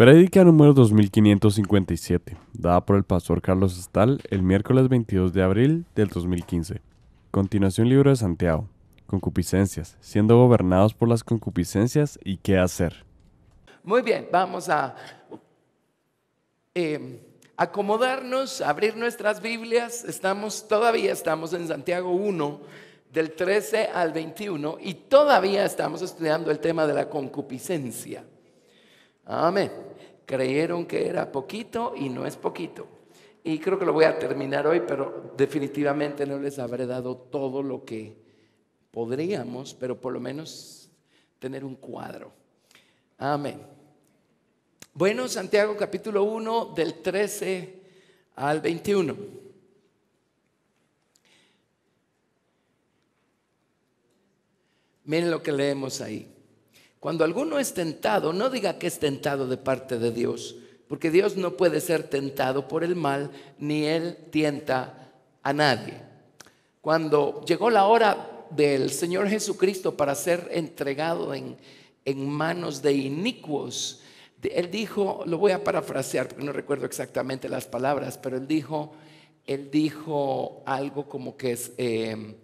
Predica número 2557, dada por el pastor Carlos Estal el miércoles 22 de abril del 2015. Continuación libro de Santiago. Concupiscencias, siendo gobernados por las concupiscencias y qué hacer. Muy bien, vamos a eh, acomodarnos, abrir nuestras Biblias. Estamos, todavía estamos en Santiago 1, del 13 al 21, y todavía estamos estudiando el tema de la concupiscencia. Amén creyeron que era poquito y no es poquito. Y creo que lo voy a terminar hoy, pero definitivamente no les habré dado todo lo que podríamos, pero por lo menos tener un cuadro. Amén. Bueno, Santiago capítulo 1 del 13 al 21. Miren lo que leemos ahí. Cuando alguno es tentado, no diga que es tentado de parte de Dios, porque Dios no puede ser tentado por el mal, ni Él tienta a nadie. Cuando llegó la hora del Señor Jesucristo para ser entregado en, manos de inicuos, él dijo, lo voy a parafrasear porque no recuerdo exactamente las palabras, pero él dijo, él dijo algo como que es, eh,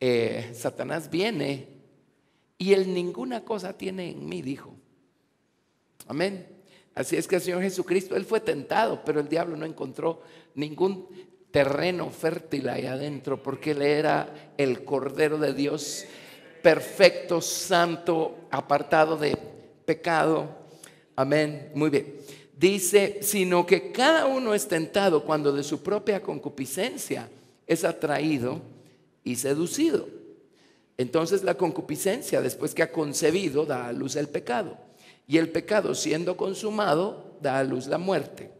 eh, Satanás viene y él ninguna cosa tiene en mí, dijo. Amén. Así es que el Señor Jesucristo, Él fue tentado, pero el diablo no encontró ningún terreno fértil ahí adentro, porque Él era el Cordero de Dios, perfecto, santo, apartado de pecado. Amén. Muy bien. Dice, sino que cada uno es tentado cuando de su propia concupiscencia es atraído y seducido. Entonces la concupiscencia, después que ha concebido, da a luz el pecado. Y el pecado, siendo consumado, da a luz la muerte.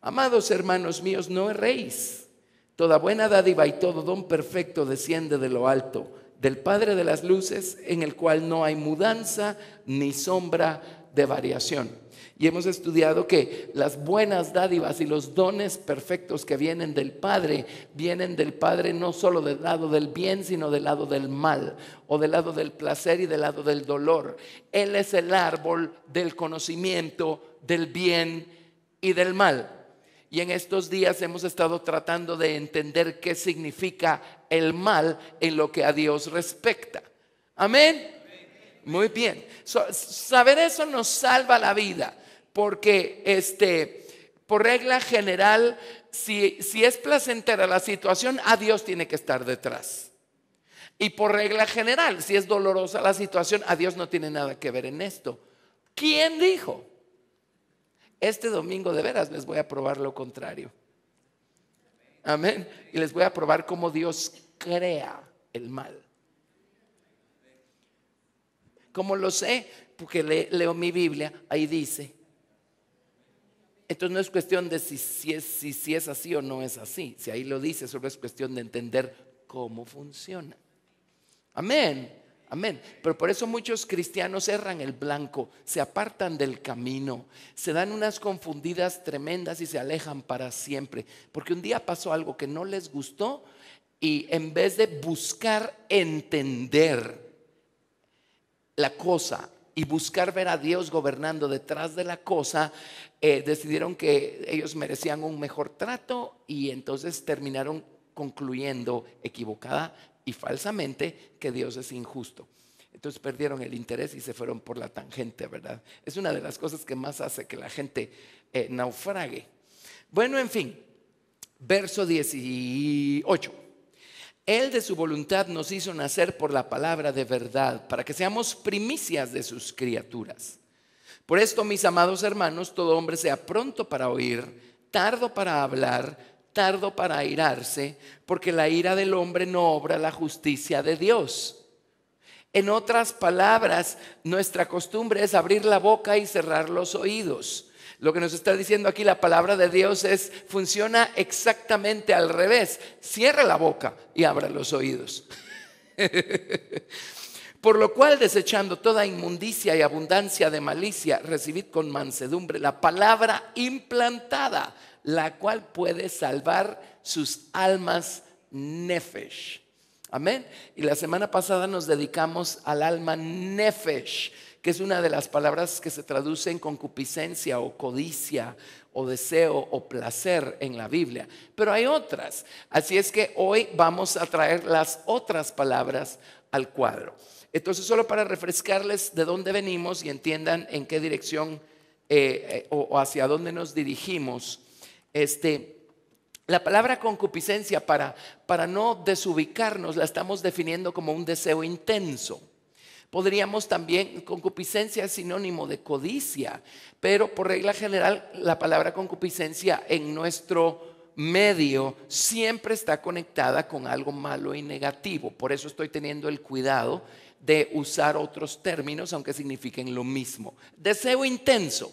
Amados hermanos míos, no erréis. Toda buena dádiva y todo don perfecto desciende de lo alto, del Padre de las Luces, en el cual no hay mudanza ni sombra de variación. Y hemos estudiado que las buenas dádivas y los dones perfectos que vienen del Padre, vienen del Padre no solo del lado del bien, sino del lado del mal, o del lado del placer y del lado del dolor. Él es el árbol del conocimiento del bien y del mal. Y en estos días hemos estado tratando de entender qué significa el mal en lo que a Dios respecta. Amén. Muy bien. saber eso nos salva la vida porque este, por regla general, si, es placentera la situación, a Dios tiene que estar detrás. Y por regla general, si es dolorosa la situación, a Dios no tiene nada que ver en esto. ¿Quién dijo? Este domingo de veras les voy a probar lo contrario. Amén. Y les voy a probar cómo Dios crea el mal. ¿Cómo lo sé? Porque leo mi Biblia, ahí dice, entonces no es cuestión de si, si, es, es así o no es así. Si ahí lo dice, solo es cuestión de entender cómo funciona. Amén. Amén. Pero por eso muchos cristianos erran el blanco, se apartan del camino, se dan unas confundidas tremendas y se alejan para siempre. Porque un día pasó algo que no les gustó y en vez de buscar entender la cosa, y buscar ver a Dios gobernando detrás de la cosa, eh, decidieron que ellos merecían un mejor trato y entonces terminaron concluyendo equivocada y falsamente que Dios es injusto. Entonces perdieron el interés y se fueron por la tangente, ¿verdad? Es una de las cosas que más hace que la gente eh, naufrague. Bueno, en fin, verso 18. Él de su voluntad nos hizo nacer por la palabra de verdad, para que seamos primicias de sus criaturas. Por esto, mis amados hermanos, todo hombre sea pronto para oír, tardo para hablar, tardo para airarse, porque la ira del hombre no obra la justicia de Dios. En otras palabras, nuestra costumbre es abrir la boca y cerrar los oídos. Lo que nos está diciendo aquí la palabra de Dios es, funciona exactamente al revés. Cierra la boca y abra los oídos. Por lo cual, desechando toda inmundicia y abundancia de malicia, recibid con mansedumbre la palabra implantada, la cual puede salvar sus almas nefesh. Amén. Y la semana pasada nos dedicamos al alma nefesh que es una de las palabras que se traduce en concupiscencia o codicia o deseo o placer en la Biblia. Pero hay otras. Así es que hoy vamos a traer las otras palabras al cuadro. Entonces, solo para refrescarles de dónde venimos y entiendan en qué dirección eh, eh, o, hacia dónde nos dirigimos, este, la palabra concupiscencia, para, para no desubicarnos, la estamos definiendo como un deseo intenso. Podríamos también, concupiscencia es sinónimo de codicia, pero por regla general la palabra concupiscencia en nuestro medio siempre está conectada con algo malo y negativo. Por eso estoy teniendo el cuidado de usar otros términos, aunque signifiquen lo mismo. Deseo intenso.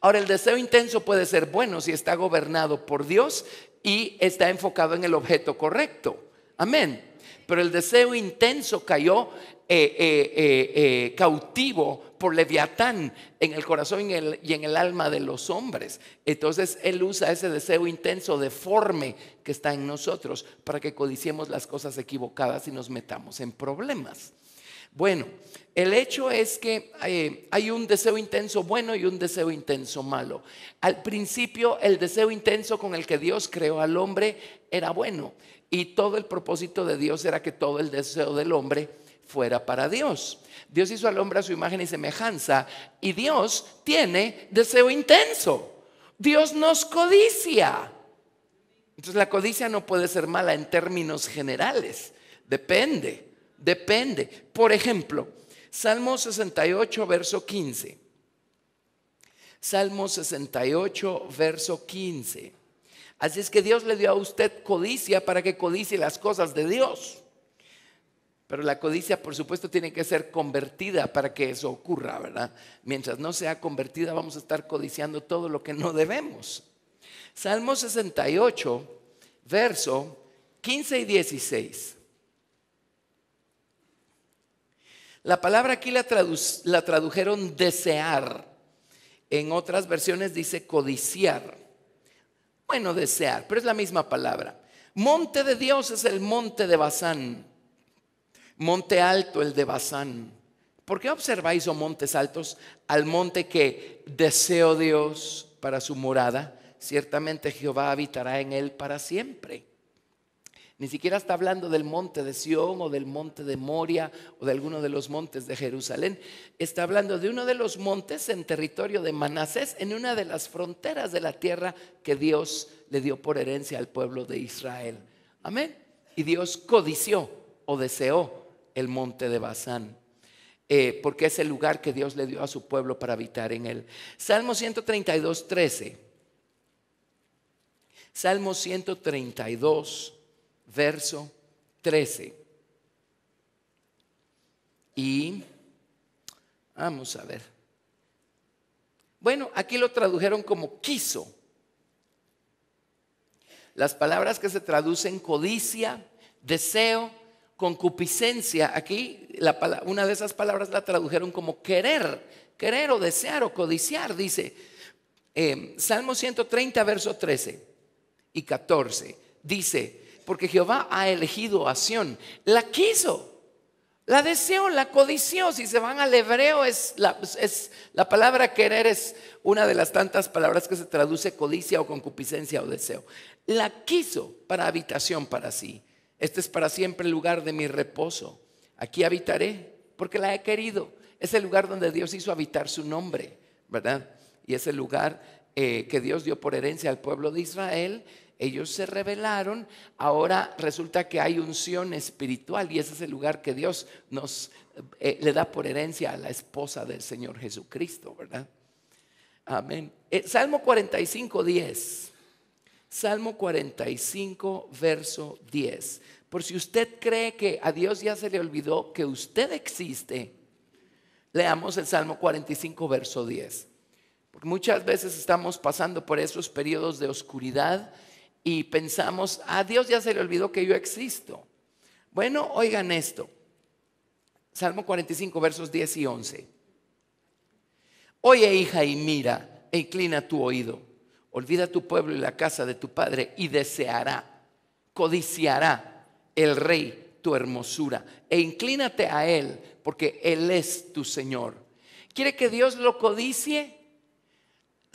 Ahora, el deseo intenso puede ser bueno si está gobernado por Dios y está enfocado en el objeto correcto. Amén pero el deseo intenso cayó eh, eh, eh, cautivo por Leviatán en el corazón y, en el alma de los hombres. Entonces Él usa ese deseo intenso, deforme, que está en nosotros para que codiciemos las cosas equivocadas y nos metamos en problemas. Bueno, el hecho es que hay un deseo intenso bueno y un deseo intenso malo. Al principio el deseo intenso con el que Dios creó al hombre era bueno, y todo el propósito de Dios era que todo el deseo del hombre fuera para Dios. Dios hizo al hombre a su imagen y semejanza y Dios tiene deseo intenso. Dios nos codicia. Entonces la codicia no puede ser mala en términos generales. Depende, depende. Por ejemplo, Salmo 68, verso 15. Salmo 68, verso 15. Así es que Dios le dio a usted codicia para que codicie las cosas de Dios. Pero la codicia, por supuesto, tiene que ser convertida para que eso ocurra, ¿verdad? Mientras no sea convertida, vamos a estar codiciando todo lo que no debemos. Salmo 68, verso 15 y 16. La palabra aquí la, la tradujeron desear. En otras versiones dice codiciar. Bueno, desear, pero es la misma palabra. Monte de Dios es el monte de Bazán. Monte alto el de Bazán. ¿Por qué observáis, o oh montes altos, al monte que deseo Dios para su morada? Ciertamente Jehová habitará en él para siempre. Ni siquiera está hablando del monte de Sión o del monte de Moria o de alguno de los montes de Jerusalén. Está hablando de uno de los montes en territorio de Manasés, en una de las fronteras de la tierra que Dios le dio por herencia al pueblo de Israel. Amén. Y Dios codició o deseó el monte de Basán eh, porque es el lugar que Dios le dio a su pueblo para habitar en él. Salmo 132, 13. Salmo 132, verso 13. Y vamos a ver. Bueno, aquí lo tradujeron como quiso. Las palabras que se traducen codicia, deseo, concupiscencia, aquí una de esas palabras la tradujeron como querer, querer o desear o codiciar, dice eh, Salmo 130, verso 13 y 14, dice, porque Jehová ha elegido a Sión. La quiso, la deseó, la codició. Si se van al hebreo, es la, palabra querer es una de las tantas palabras que se traduce codicia o concupiscencia o deseo. La quiso para habitación para sí. Este es para siempre el lugar de mi reposo. Aquí habitaré porque la he querido. Es el lugar donde Dios hizo habitar su nombre, ¿verdad? Y es el lugar eh, que Dios dio por herencia al pueblo de Israel ellos se rebelaron, ahora resulta que hay unción espiritual y ese es el lugar que Dios nos eh, le da por herencia a la esposa del Señor Jesucristo, ¿verdad? Amén. Eh, Salmo 45, 10. Salmo 45, verso 10. Por si usted cree que a Dios ya se le olvidó que usted existe, leamos el Salmo 45, verso 10. muchas veces estamos pasando por esos periodos de oscuridad y pensamos, a ah, Dios ya se le olvidó que yo existo. Bueno, oigan esto. Salmo 45, versos 10 y 11. Oye hija y mira e inclina tu oído. Olvida tu pueblo y la casa de tu padre y deseará, codiciará el rey tu hermosura. E inclínate a él porque él es tu Señor. ¿Quiere que Dios lo codicie?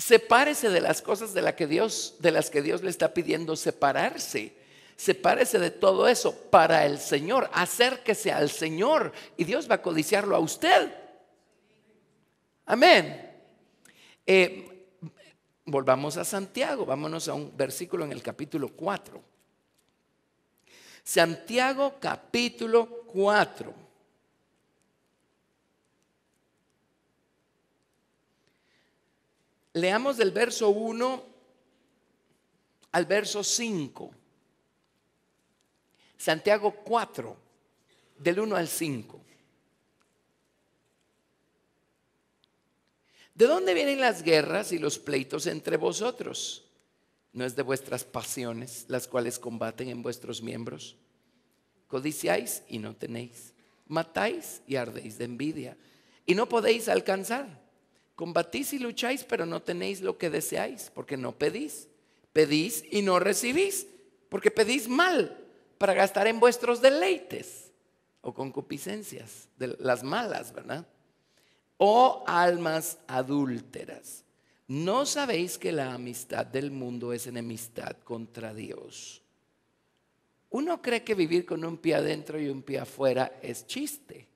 Sepárese de las cosas de, las que Dios, de las que Dios le está pidiendo separarse. Sepárese de todo eso para el Señor. Acérquese al Señor y Dios va a codiciarlo a usted. Amén. Eh, volvamos a Santiago. Vámonos a un versículo en el capítulo 4. Santiago capítulo 4. Leamos del verso 1 al verso 5. Santiago 4, del 1 al 5. ¿De dónde vienen las guerras y los pleitos entre vosotros? ¿No es de vuestras pasiones las cuales combaten en vuestros miembros? Codiciáis y no tenéis. Matáis y ardéis de envidia y no podéis alcanzar Combatís y lucháis, pero no tenéis lo que deseáis, porque no pedís. Pedís y no recibís, porque pedís mal, para gastar en vuestros deleites o concupiscencias, las malas, ¿verdad? Oh almas adúlteras. ¿No sabéis que la amistad del mundo es enemistad contra Dios? Uno cree que vivir con un pie adentro y un pie afuera es chiste.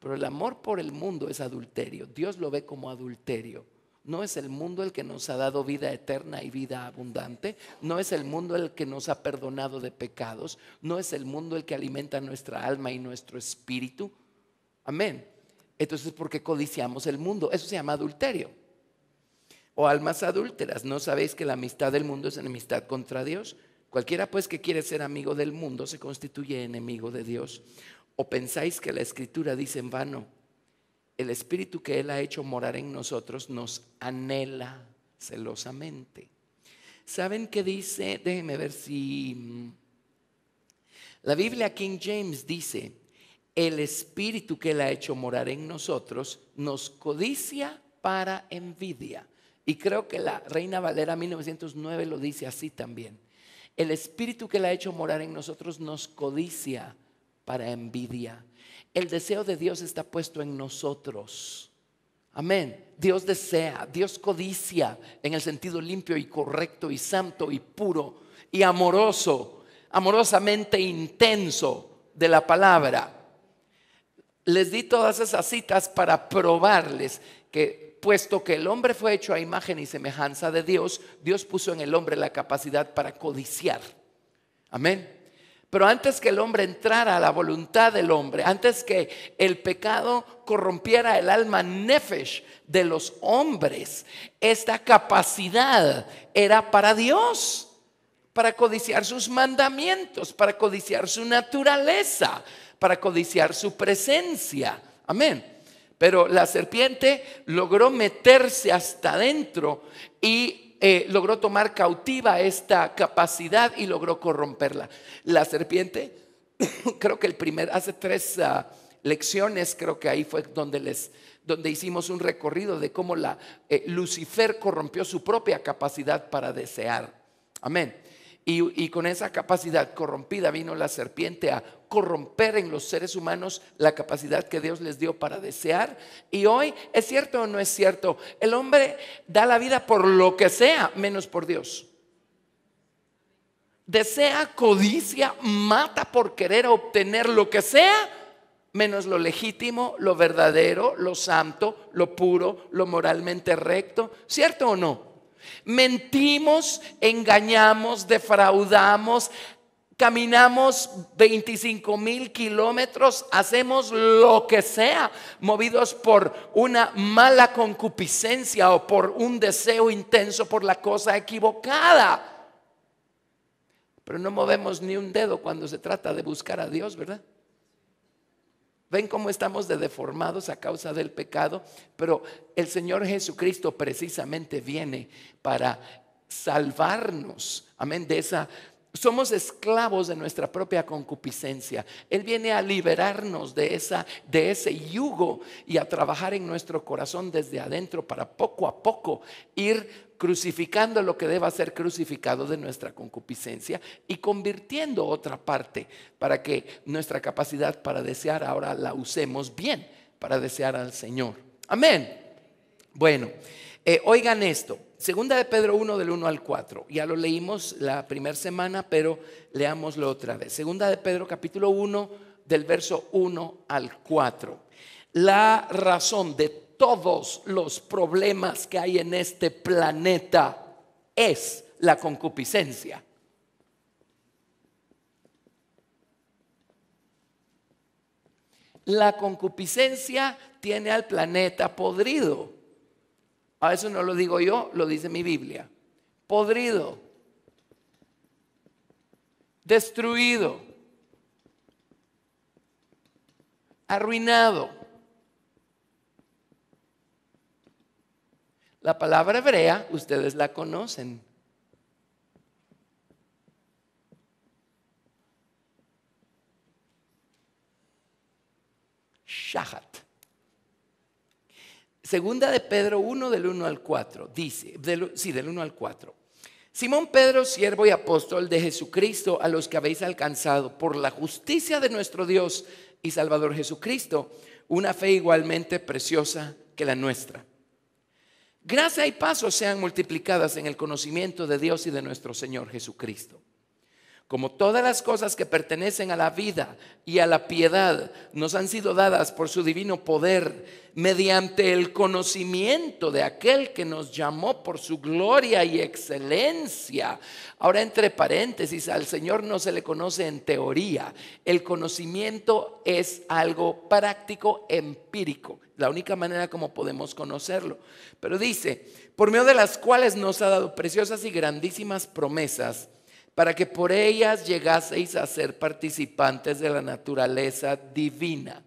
Pero el amor por el mundo es adulterio. Dios lo ve como adulterio. No es el mundo el que nos ha dado vida eterna y vida abundante. No es el mundo el que nos ha perdonado de pecados. No es el mundo el que alimenta nuestra alma y nuestro espíritu. Amén. Entonces, ¿por qué codiciamos el mundo? Eso se llama adulterio. O almas adúlteras. ¿No sabéis que la amistad del mundo es enemistad contra Dios? Cualquiera pues que quiere ser amigo del mundo se constituye enemigo de Dios. ¿O pensáis que la escritura dice en vano? El espíritu que Él ha hecho morar en nosotros nos anhela celosamente. ¿Saben qué dice? Déjenme ver si... Mm, la Biblia King James dice, el espíritu que Él ha hecho morar en nosotros nos codicia para envidia. Y creo que la Reina Valera 1909 lo dice así también. El espíritu que Él ha hecho morar en nosotros nos codicia para envidia. El deseo de Dios está puesto en nosotros. Amén. Dios desea, Dios codicia en el sentido limpio y correcto y santo y puro y amoroso, amorosamente intenso de la palabra. Les di todas esas citas para probarles que puesto que el hombre fue hecho a imagen y semejanza de Dios, Dios puso en el hombre la capacidad para codiciar. Amén. Pero antes que el hombre entrara a la voluntad del hombre, antes que el pecado corrompiera el alma nefesh de los hombres, esta capacidad era para Dios, para codiciar sus mandamientos, para codiciar su naturaleza, para codiciar su presencia. Amén. Pero la serpiente logró meterse hasta adentro y eh, logró tomar cautiva esta capacidad y logró corromperla. La serpiente, creo que el primer, hace tres ah, lecciones, creo que ahí fue donde les donde hicimos un recorrido de cómo la eh, Lucifer corrompió su propia capacidad para desear. Amén. Y, con esa capacidad corrompida vino la serpiente a corromper en los seres humanos la capacidad que Dios les dio para desear. Y hoy, ¿es cierto o no es cierto? El hombre da la vida por lo que sea, menos por Dios. Desea, codicia, mata por querer obtener lo que sea, menos lo legítimo, lo verdadero, lo santo, lo puro, lo moralmente recto. ¿Cierto o no? Mentimos, engañamos, defraudamos, caminamos 25 mil kilómetros, hacemos lo que sea, movidos por una mala concupiscencia o por un deseo intenso por la cosa equivocada. Pero no movemos ni un dedo cuando se trata de buscar a Dios, ¿verdad? Ven cómo estamos de deformados a causa del pecado, pero el Señor Jesucristo precisamente viene para salvarnos, amén, de esa... Somos esclavos de nuestra propia concupiscencia. Él viene a liberarnos de, esa, de ese yugo y a trabajar en nuestro corazón desde adentro para poco a poco ir crucificando lo que deba ser crucificado de nuestra concupiscencia y convirtiendo otra parte para que nuestra capacidad para desear ahora la usemos bien, para desear al Señor. Amén. Bueno, eh, oigan esto. Segunda de Pedro 1 del 1 al 4. Ya lo leímos la primera semana, pero leámoslo otra vez. Segunda de Pedro capítulo 1 del verso 1 al 4. La razón de todos los problemas que hay en este planeta es la concupiscencia. La concupiscencia tiene al planeta podrido. A eso no lo digo yo, lo dice mi Biblia. Podrido. Destruido. Arruinado. La palabra hebrea ustedes la conocen. Shahat. Segunda de Pedro 1 del 1 al 4, dice, del, sí, del 1 al 4. Simón Pedro, siervo y apóstol de Jesucristo, a los que habéis alcanzado por la justicia de nuestro Dios y Salvador Jesucristo, una fe igualmente preciosa que la nuestra. Gracia y pasos sean multiplicadas en el conocimiento de Dios y de nuestro Señor Jesucristo como todas las cosas que pertenecen a la vida y a la piedad nos han sido dadas por su divino poder, mediante el conocimiento de aquel que nos llamó por su gloria y excelencia. Ahora, entre paréntesis, al Señor no se le conoce en teoría, el conocimiento es algo práctico, empírico, la única manera como podemos conocerlo. Pero dice, por medio de las cuales nos ha dado preciosas y grandísimas promesas, para que por ellas llegaseis a ser participantes de la naturaleza divina.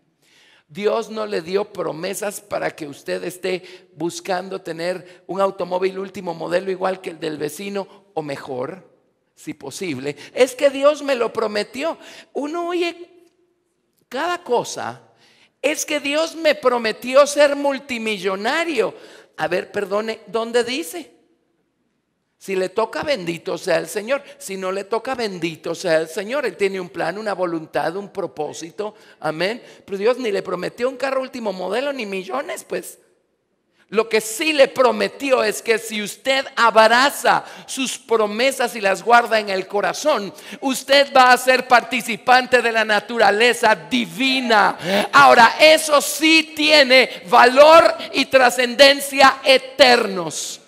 Dios no le dio promesas para que usted esté buscando tener un automóvil último modelo igual que el del vecino o mejor, si posible. Es que Dios me lo prometió. Uno oye cada cosa. Es que Dios me prometió ser multimillonario. A ver, perdone, ¿dónde dice? Si le toca, bendito sea el Señor. Si no le toca, bendito sea el Señor. Él tiene un plan, una voluntad, un propósito. Amén. Pero Dios ni le prometió un carro último modelo, ni millones, pues. Lo que sí le prometió es que si usted abraza sus promesas y las guarda en el corazón, usted va a ser participante de la naturaleza divina. Ahora, eso sí tiene valor y trascendencia eternos.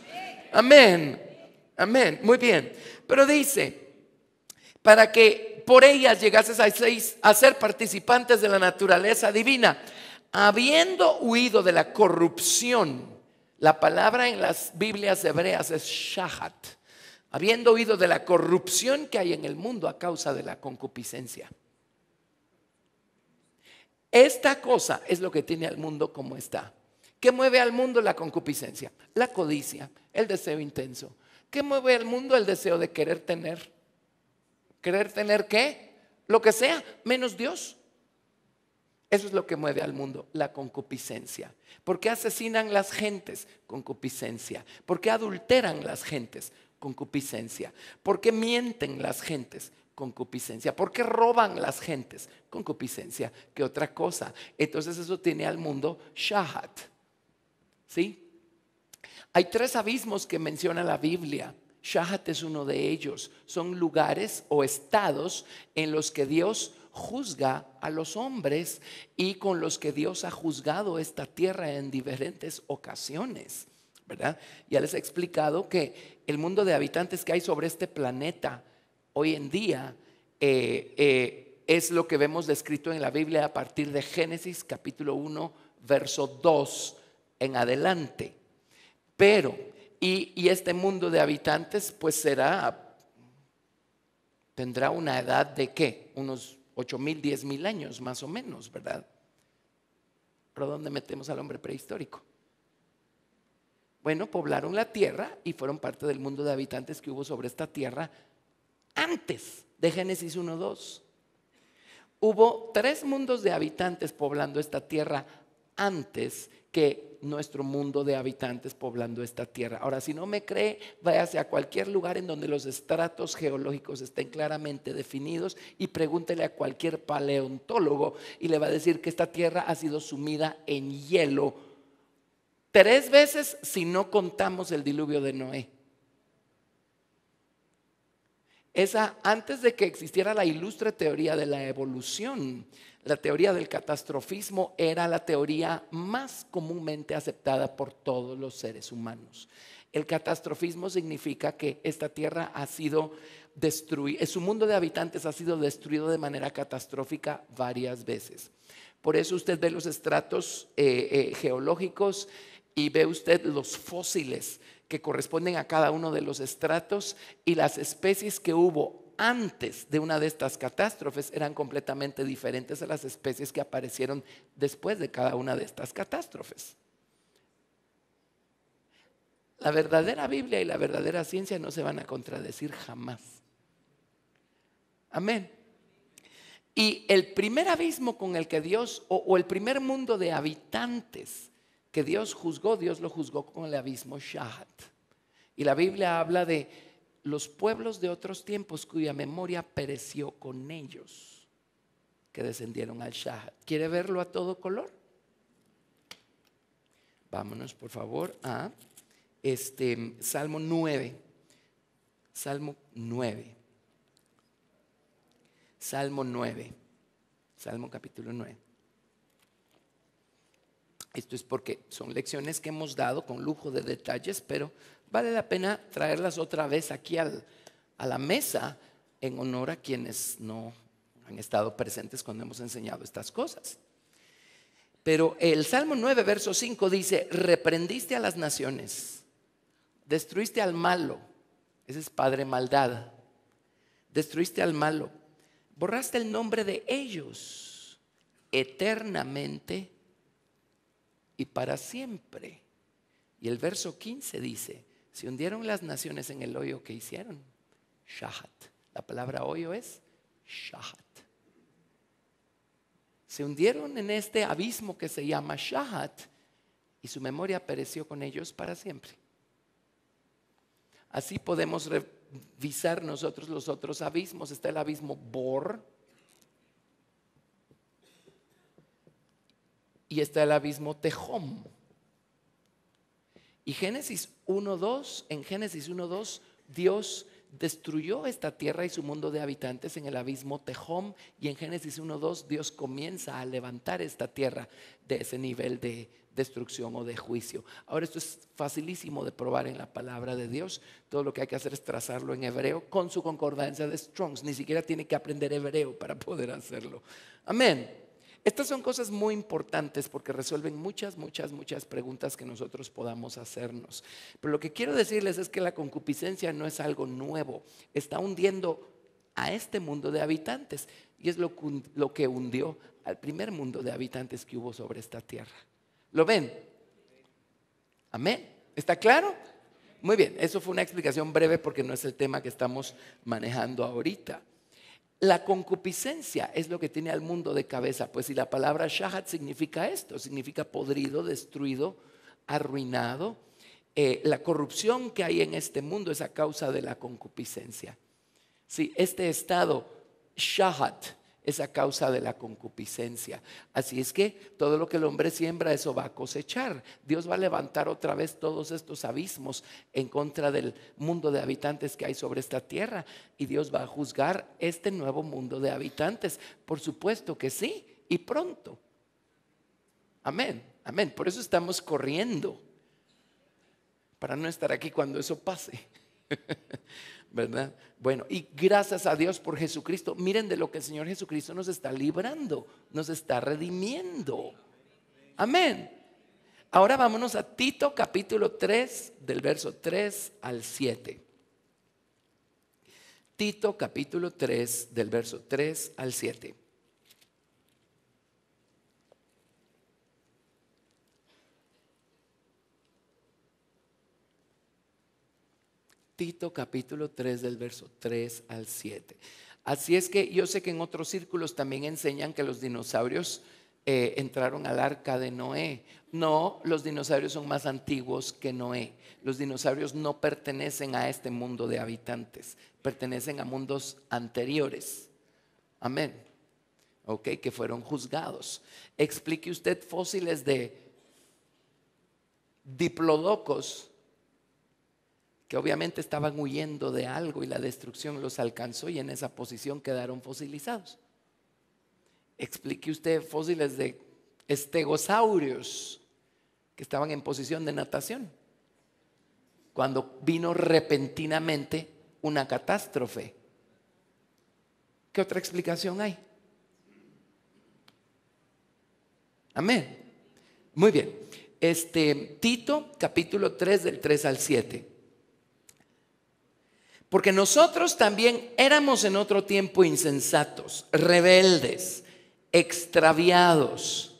Amén. Amén, muy bien. Pero dice, para que por ellas llegases a, ser participantes de la naturaleza divina, habiendo huido de la corrupción. La palabra en las Biblias hebreas es shahat, habiendo huido de la corrupción que hay en el mundo a causa de la concupiscencia. Esta cosa es lo que tiene al mundo como está. ¿Qué mueve al mundo la concupiscencia? La codicia, el deseo intenso, ¿Qué mueve al mundo? El deseo de querer tener. ¿Querer tener qué? Lo que sea, menos Dios. Eso es lo que mueve al mundo, la concupiscencia. ¿Por qué asesinan las gentes? Concupiscencia. ¿Por qué adulteran las gentes? Concupiscencia. ¿Por qué mienten las gentes? Concupiscencia. ¿Por qué roban las gentes? Concupiscencia. ¿Qué otra cosa? Entonces eso tiene al mundo shahat. ¿Sí? Hay tres abismos que menciona la Biblia. Shahat es uno de ellos. Son lugares o estados en los que Dios juzga a los hombres y con los que Dios ha juzgado esta tierra en diferentes ocasiones. ¿verdad? Ya les he explicado que el mundo de habitantes que hay sobre este planeta hoy en día eh, eh, es lo que vemos descrito en la Biblia a partir de Génesis capítulo 1, verso 2 en adelante. Pero, y, este mundo de habitantes, pues será, tendrá una edad de qué? Unos 8 mil, 10 mil años más o menos, ¿verdad? ¿Pero dónde metemos al hombre prehistórico? Bueno, poblaron la tierra y fueron parte del mundo de habitantes que hubo sobre esta tierra antes de Génesis 1-2. Hubo tres mundos de habitantes poblando esta tierra antes que nuestro mundo de habitantes poblando esta tierra. Ahora, si no me cree, váyase a cualquier lugar en donde los estratos geológicos estén claramente definidos y pregúntele a cualquier paleontólogo y le va a decir que esta tierra ha sido sumida en hielo tres veces si no contamos el diluvio de Noé. Esa, antes de que existiera la ilustre teoría de la evolución, la teoría del catastrofismo era la teoría más comúnmente aceptada por todos los seres humanos. El catastrofismo significa que esta tierra ha sido destruida, eh, su mundo de habitantes ha sido destruido de manera catastrófica varias veces. Por eso usted ve los estratos eh, eh, geológicos y ve usted los fósiles que corresponden a cada uno de los estratos y las especies que hubo antes de una de estas catástrofes eran completamente diferentes a las especies que aparecieron después de cada una de estas catástrofes. La verdadera Biblia y la verdadera ciencia no se van a contradecir jamás. Amén. Y el primer abismo con el que Dios, o, el primer mundo de habitantes que Dios juzgó, Dios lo juzgó con el abismo Shahat. Y la Biblia habla de los pueblos de otros tiempos cuya memoria pereció con ellos que descendieron al Shah. ¿Quiere verlo a todo color? Vámonos, por favor, a este Salmo 9. Salmo 9. Salmo 9. Salmo capítulo 9. Esto es porque son lecciones que hemos dado con lujo de detalles, pero vale la pena traerlas otra vez aquí a la mesa en honor a quienes no han estado presentes cuando hemos enseñado estas cosas. Pero el Salmo 9, verso 5 dice, reprendiste a las naciones, destruiste al malo, ese es padre maldad, destruiste al malo, borraste el nombre de ellos eternamente y para siempre. Y el verso 15 dice, se hundieron las naciones en el hoyo que hicieron. Shahat. La palabra hoyo es Shahat. Se hundieron en este abismo que se llama Shahat y su memoria pereció con ellos para siempre. Así podemos revisar nosotros los otros abismos. Está el abismo Bor y está el abismo Tejom. Y Génesis 1.2, en Génesis 1.2, Dios destruyó esta tierra y su mundo de habitantes en el abismo Tejón y en Génesis 1.2 Dios comienza a levantar esta tierra de ese nivel de destrucción o de juicio. Ahora esto es facilísimo de probar en la palabra de Dios. Todo lo que hay que hacer es trazarlo en hebreo con su concordancia de Strongs. Ni siquiera tiene que aprender hebreo para poder hacerlo. Amén. Estas son cosas muy importantes porque resuelven muchas, muchas, muchas preguntas que nosotros podamos hacernos. Pero lo que quiero decirles es que la concupiscencia no es algo nuevo, está hundiendo a este mundo de habitantes y es lo, que hundió al primer mundo de habitantes que hubo sobre esta tierra. ¿Lo ven? Amén. ¿Está claro? Muy bien, eso fue una explicación breve porque no es el tema que estamos manejando ahorita. La concupiscencia es lo que tiene al mundo de cabeza, pues si la palabra shahat significa esto, significa podrido, destruido, arruinado. Eh, la corrupción que hay en este mundo es a causa de la concupiscencia. Si este estado shahat esa causa de la concupiscencia. Así es que todo lo que el hombre siembra, eso va a cosechar. Dios va a levantar otra vez todos estos abismos en contra del mundo de habitantes que hay sobre esta tierra. Y Dios va a juzgar este nuevo mundo de habitantes. Por supuesto que sí, y pronto. Amén, amén. Por eso estamos corriendo, para no estar aquí cuando eso pase. ¿verdad? Bueno, y gracias a Dios por Jesucristo. Miren de lo que el Señor Jesucristo nos está librando, nos está redimiendo. Amén. Ahora vámonos a Tito capítulo 3, del verso 3 al 7. Tito capítulo 3, del verso 3 al 7. capítulo 3 del verso 3 al 7. Así es que yo sé que en otros círculos también enseñan que los dinosaurios eh, entraron al arca de Noé. No, los dinosaurios son más antiguos que Noé. Los dinosaurios no pertenecen a este mundo de habitantes, pertenecen a mundos anteriores. Amén. Ok, que fueron juzgados. Explique usted fósiles de diplodocos obviamente estaban huyendo de algo y la destrucción los alcanzó y en esa posición quedaron fosilizados. Explique usted fósiles de estegosaurios que estaban en posición de natación, cuando vino repentinamente una catástrofe. ¿Qué otra explicación hay? Amén. Muy bien. Este Tito capítulo 3 del 3 al 7. Porque nosotros también éramos en otro tiempo insensatos, rebeldes, extraviados,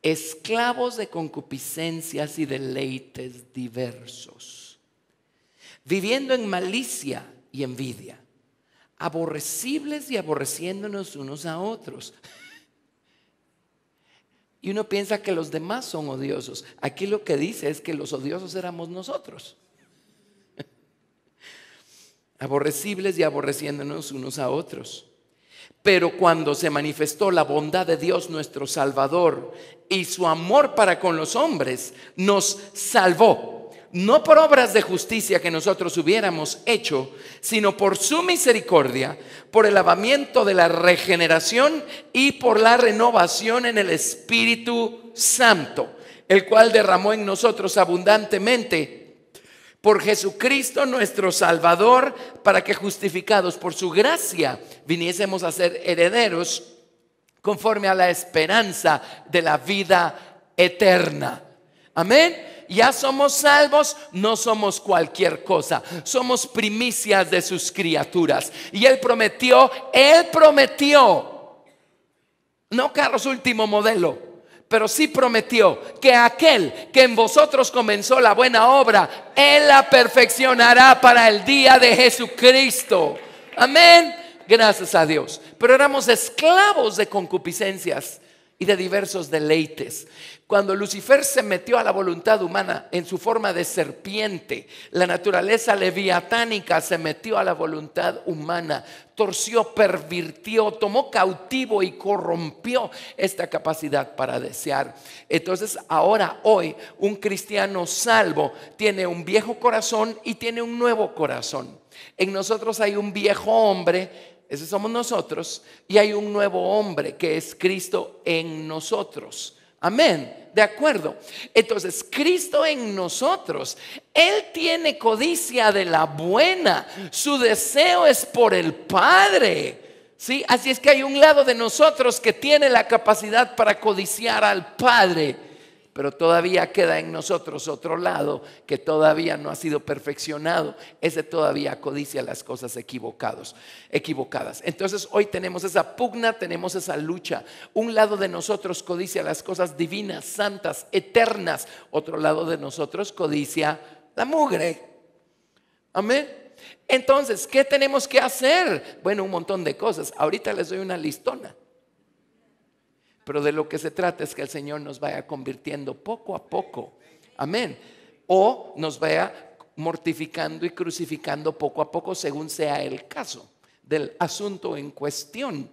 esclavos de concupiscencias y deleites diversos, viviendo en malicia y envidia, aborrecibles y aborreciéndonos unos a otros. Y uno piensa que los demás son odiosos. Aquí lo que dice es que los odiosos éramos nosotros aborrecibles y aborreciéndonos unos a otros. Pero cuando se manifestó la bondad de Dios nuestro Salvador y su amor para con los hombres, nos salvó, no por obras de justicia que nosotros hubiéramos hecho, sino por su misericordia, por el lavamiento de la regeneración y por la renovación en el Espíritu Santo, el cual derramó en nosotros abundantemente por Jesucristo nuestro Salvador, para que justificados por su gracia viniésemos a ser herederos conforme a la esperanza de la vida eterna. Amén. Ya somos salvos, no somos cualquier cosa, somos primicias de sus criaturas. Y Él prometió, Él prometió, no Carlos último modelo, pero sí prometió que aquel que en vosotros comenzó la buena obra, Él la perfeccionará para el día de Jesucristo. Amén. Gracias a Dios. Pero éramos esclavos de concupiscencias y de diversos deleites. Cuando Lucifer se metió a la voluntad humana en su forma de serpiente, la naturaleza leviatánica se metió a la voluntad humana, torció, pervirtió, tomó cautivo y corrompió esta capacidad para desear. Entonces ahora, hoy, un cristiano salvo tiene un viejo corazón y tiene un nuevo corazón. En nosotros hay un viejo hombre ese somos nosotros. Y hay un nuevo hombre que es Cristo en nosotros. Amén. De acuerdo. Entonces, Cristo en nosotros, Él tiene codicia de la buena. Su deseo es por el Padre. ¿Sí? Así es que hay un lado de nosotros que tiene la capacidad para codiciar al Padre pero todavía queda en nosotros otro lado que todavía no ha sido perfeccionado. Ese todavía codicia las cosas equivocados, equivocadas. Entonces hoy tenemos esa pugna, tenemos esa lucha. Un lado de nosotros codicia las cosas divinas, santas, eternas. Otro lado de nosotros codicia la mugre. Amén. Entonces, ¿qué tenemos que hacer? Bueno, un montón de cosas. Ahorita les doy una listona. Pero de lo que se trata es que el Señor nos vaya convirtiendo poco a poco. Amén. O nos vaya mortificando y crucificando poco a poco según sea el caso del asunto en cuestión,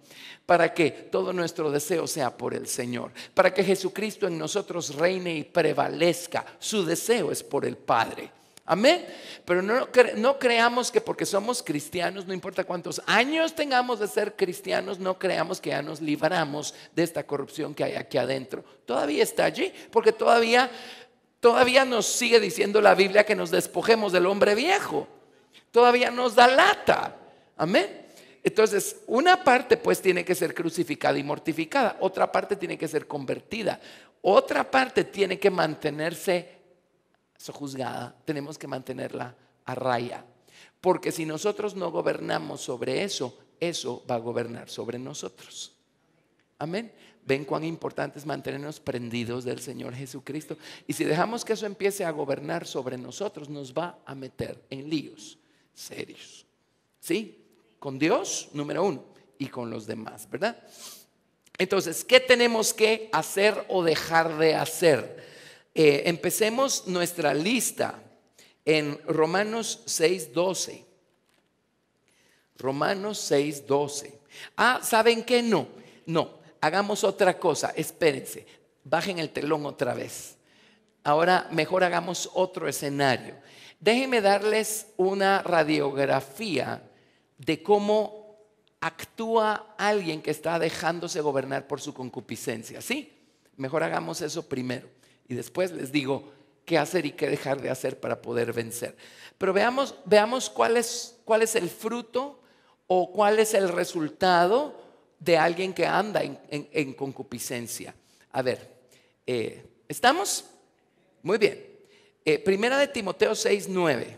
para que todo nuestro deseo sea por el Señor, para que Jesucristo en nosotros reine y prevalezca. Su deseo es por el Padre. Amén. Pero no, no, creamos que porque somos cristianos, no importa cuántos años tengamos de ser cristianos, no creamos que ya nos libramos de esta corrupción que hay aquí adentro. Todavía está allí, porque todavía, todavía nos sigue diciendo la Biblia que nos despojemos del hombre viejo. Todavía nos da lata. Amén. Entonces, una parte pues tiene que ser crucificada y mortificada, otra parte tiene que ser convertida, otra parte tiene que mantenerse juzgada tenemos que mantenerla a raya. Porque si nosotros no gobernamos sobre eso, eso va a gobernar sobre nosotros. Amén. Ven cuán importante es mantenernos prendidos del Señor Jesucristo. Y si dejamos que eso empiece a gobernar sobre nosotros, nos va a meter en líos serios. ¿Sí? Con Dios, número uno, y con los demás, ¿verdad? Entonces, ¿qué tenemos que hacer o dejar de hacer? Eh, empecemos nuestra lista en Romanos 6:12. Romanos 6:12. Ah, ¿saben qué? No, no, hagamos otra cosa, espérense, bajen el telón otra vez. Ahora mejor hagamos otro escenario. Déjenme darles una radiografía de cómo actúa alguien que está dejándose gobernar por su concupiscencia, ¿sí? Mejor hagamos eso primero. Y después les digo qué hacer y qué dejar de hacer para poder vencer. Pero veamos, veamos cuál, es, cuál es el fruto o cuál es el resultado de alguien que anda en, concupiscencia. A ver, eh, ¿estamos? Muy bien. Eh, primera de Timoteo 6, 9.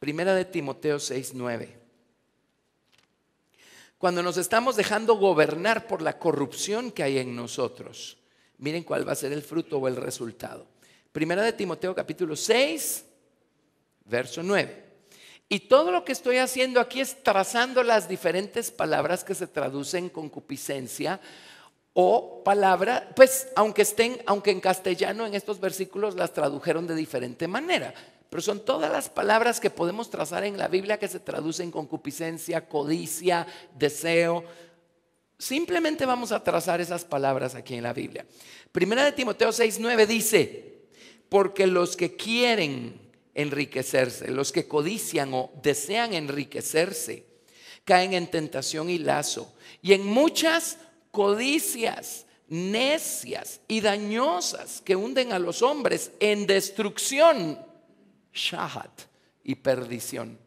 Primera de Timoteo 6, 9. Cuando nos estamos dejando gobernar por la corrupción que hay en nosotros miren cuál va a ser el fruto o el resultado. Primera de Timoteo capítulo 6, verso 9. Y todo lo que estoy haciendo aquí es trazando las diferentes palabras que se traducen concupiscencia o palabra, pues aunque estén, aunque en castellano en estos versículos las tradujeron de diferente manera, pero son todas las palabras que podemos trazar en la Biblia que se traducen concupiscencia, codicia, deseo, Simplemente vamos a trazar esas palabras aquí en la Biblia. Primera de Timoteo 6:9 dice, porque los que quieren enriquecerse, los que codician o desean enriquecerse, caen en tentación y lazo y en muchas codicias necias y dañosas que hunden a los hombres en destrucción, shahat y perdición.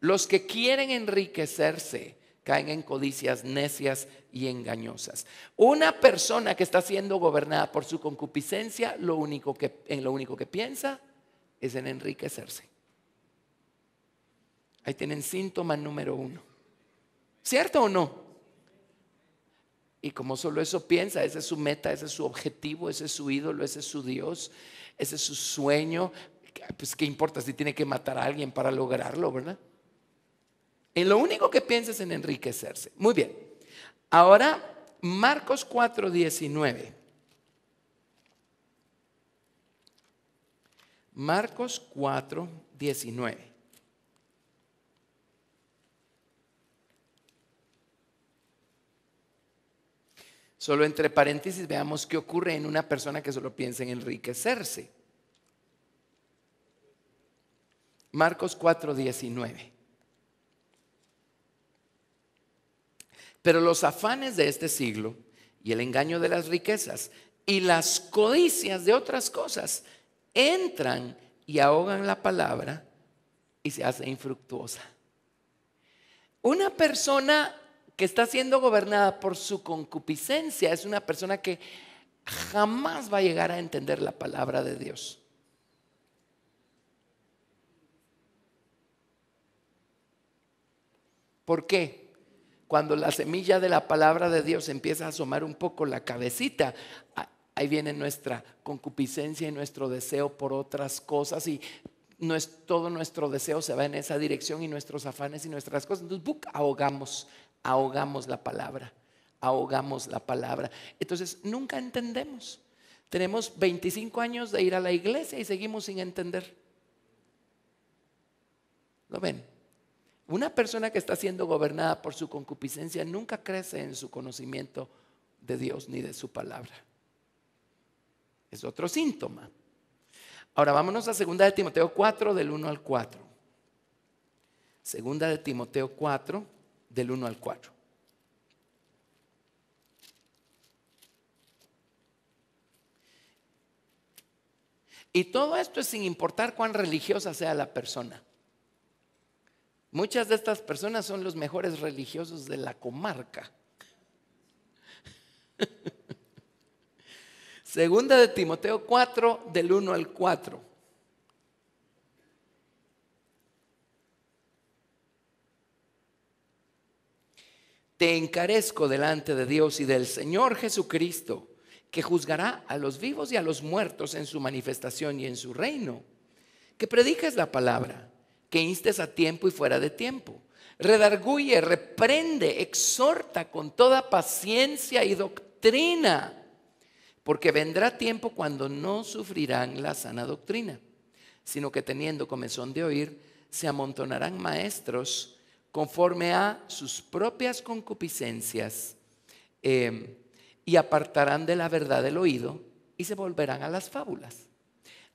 Los que quieren enriquecerse, caen en codicias necias y engañosas. Una persona que está siendo gobernada por su concupiscencia, lo único que, en lo único que piensa es en enriquecerse. Ahí tienen síntoma número uno. ¿Cierto o no? Y como solo eso piensa, esa es su meta, ese es su objetivo, ese es su ídolo, ese es su Dios, ese es su sueño, pues qué importa si tiene que matar a alguien para lograrlo, ¿verdad? En lo único que piensa es en enriquecerse. Muy bien. Ahora, Marcos 4, 19. Marcos 4, 19. Solo entre paréntesis veamos qué ocurre en una persona que solo piensa en enriquecerse. Marcos 19. Pero los afanes de este siglo y el engaño de las riquezas y las codicias de otras cosas entran y ahogan la palabra y se hace infructuosa. Una persona que está siendo gobernada por su concupiscencia es una persona que jamás va a llegar a entender la palabra de Dios. ¿Por qué? cuando la semilla de la palabra de Dios empieza a asomar un poco la cabecita, ahí viene nuestra concupiscencia y nuestro deseo por otras cosas y no es, todo nuestro deseo se va en esa dirección y nuestros afanes y nuestras cosas. Entonces, ahogamos, ahogamos la palabra, ahogamos la palabra. Entonces, nunca entendemos. Tenemos 25 años de ir a la iglesia y seguimos sin entender. ¿Lo ven? Una persona que está siendo gobernada por su concupiscencia nunca crece en su conocimiento de Dios ni de su palabra. Es otro síntoma. Ahora vámonos a 2 de Timoteo 4 del 1 al 4. 2 de Timoteo 4 del 1 al 4. Y todo esto es sin importar cuán religiosa sea la persona. Muchas de estas personas son los mejores religiosos de la comarca. Segunda de Timoteo 4, del 1 al 4. Te encarezco delante de Dios y del Señor Jesucristo, que juzgará a los vivos y a los muertos en su manifestación y en su reino, que prediques la palabra que instes a tiempo y fuera de tiempo. Redarguye, reprende, exhorta con toda paciencia y doctrina, porque vendrá tiempo cuando no sufrirán la sana doctrina, sino que teniendo comezón de oír, se amontonarán maestros conforme a sus propias concupiscencias. Em, y apartarán de la verdad el oído y se volverán a las fábulas.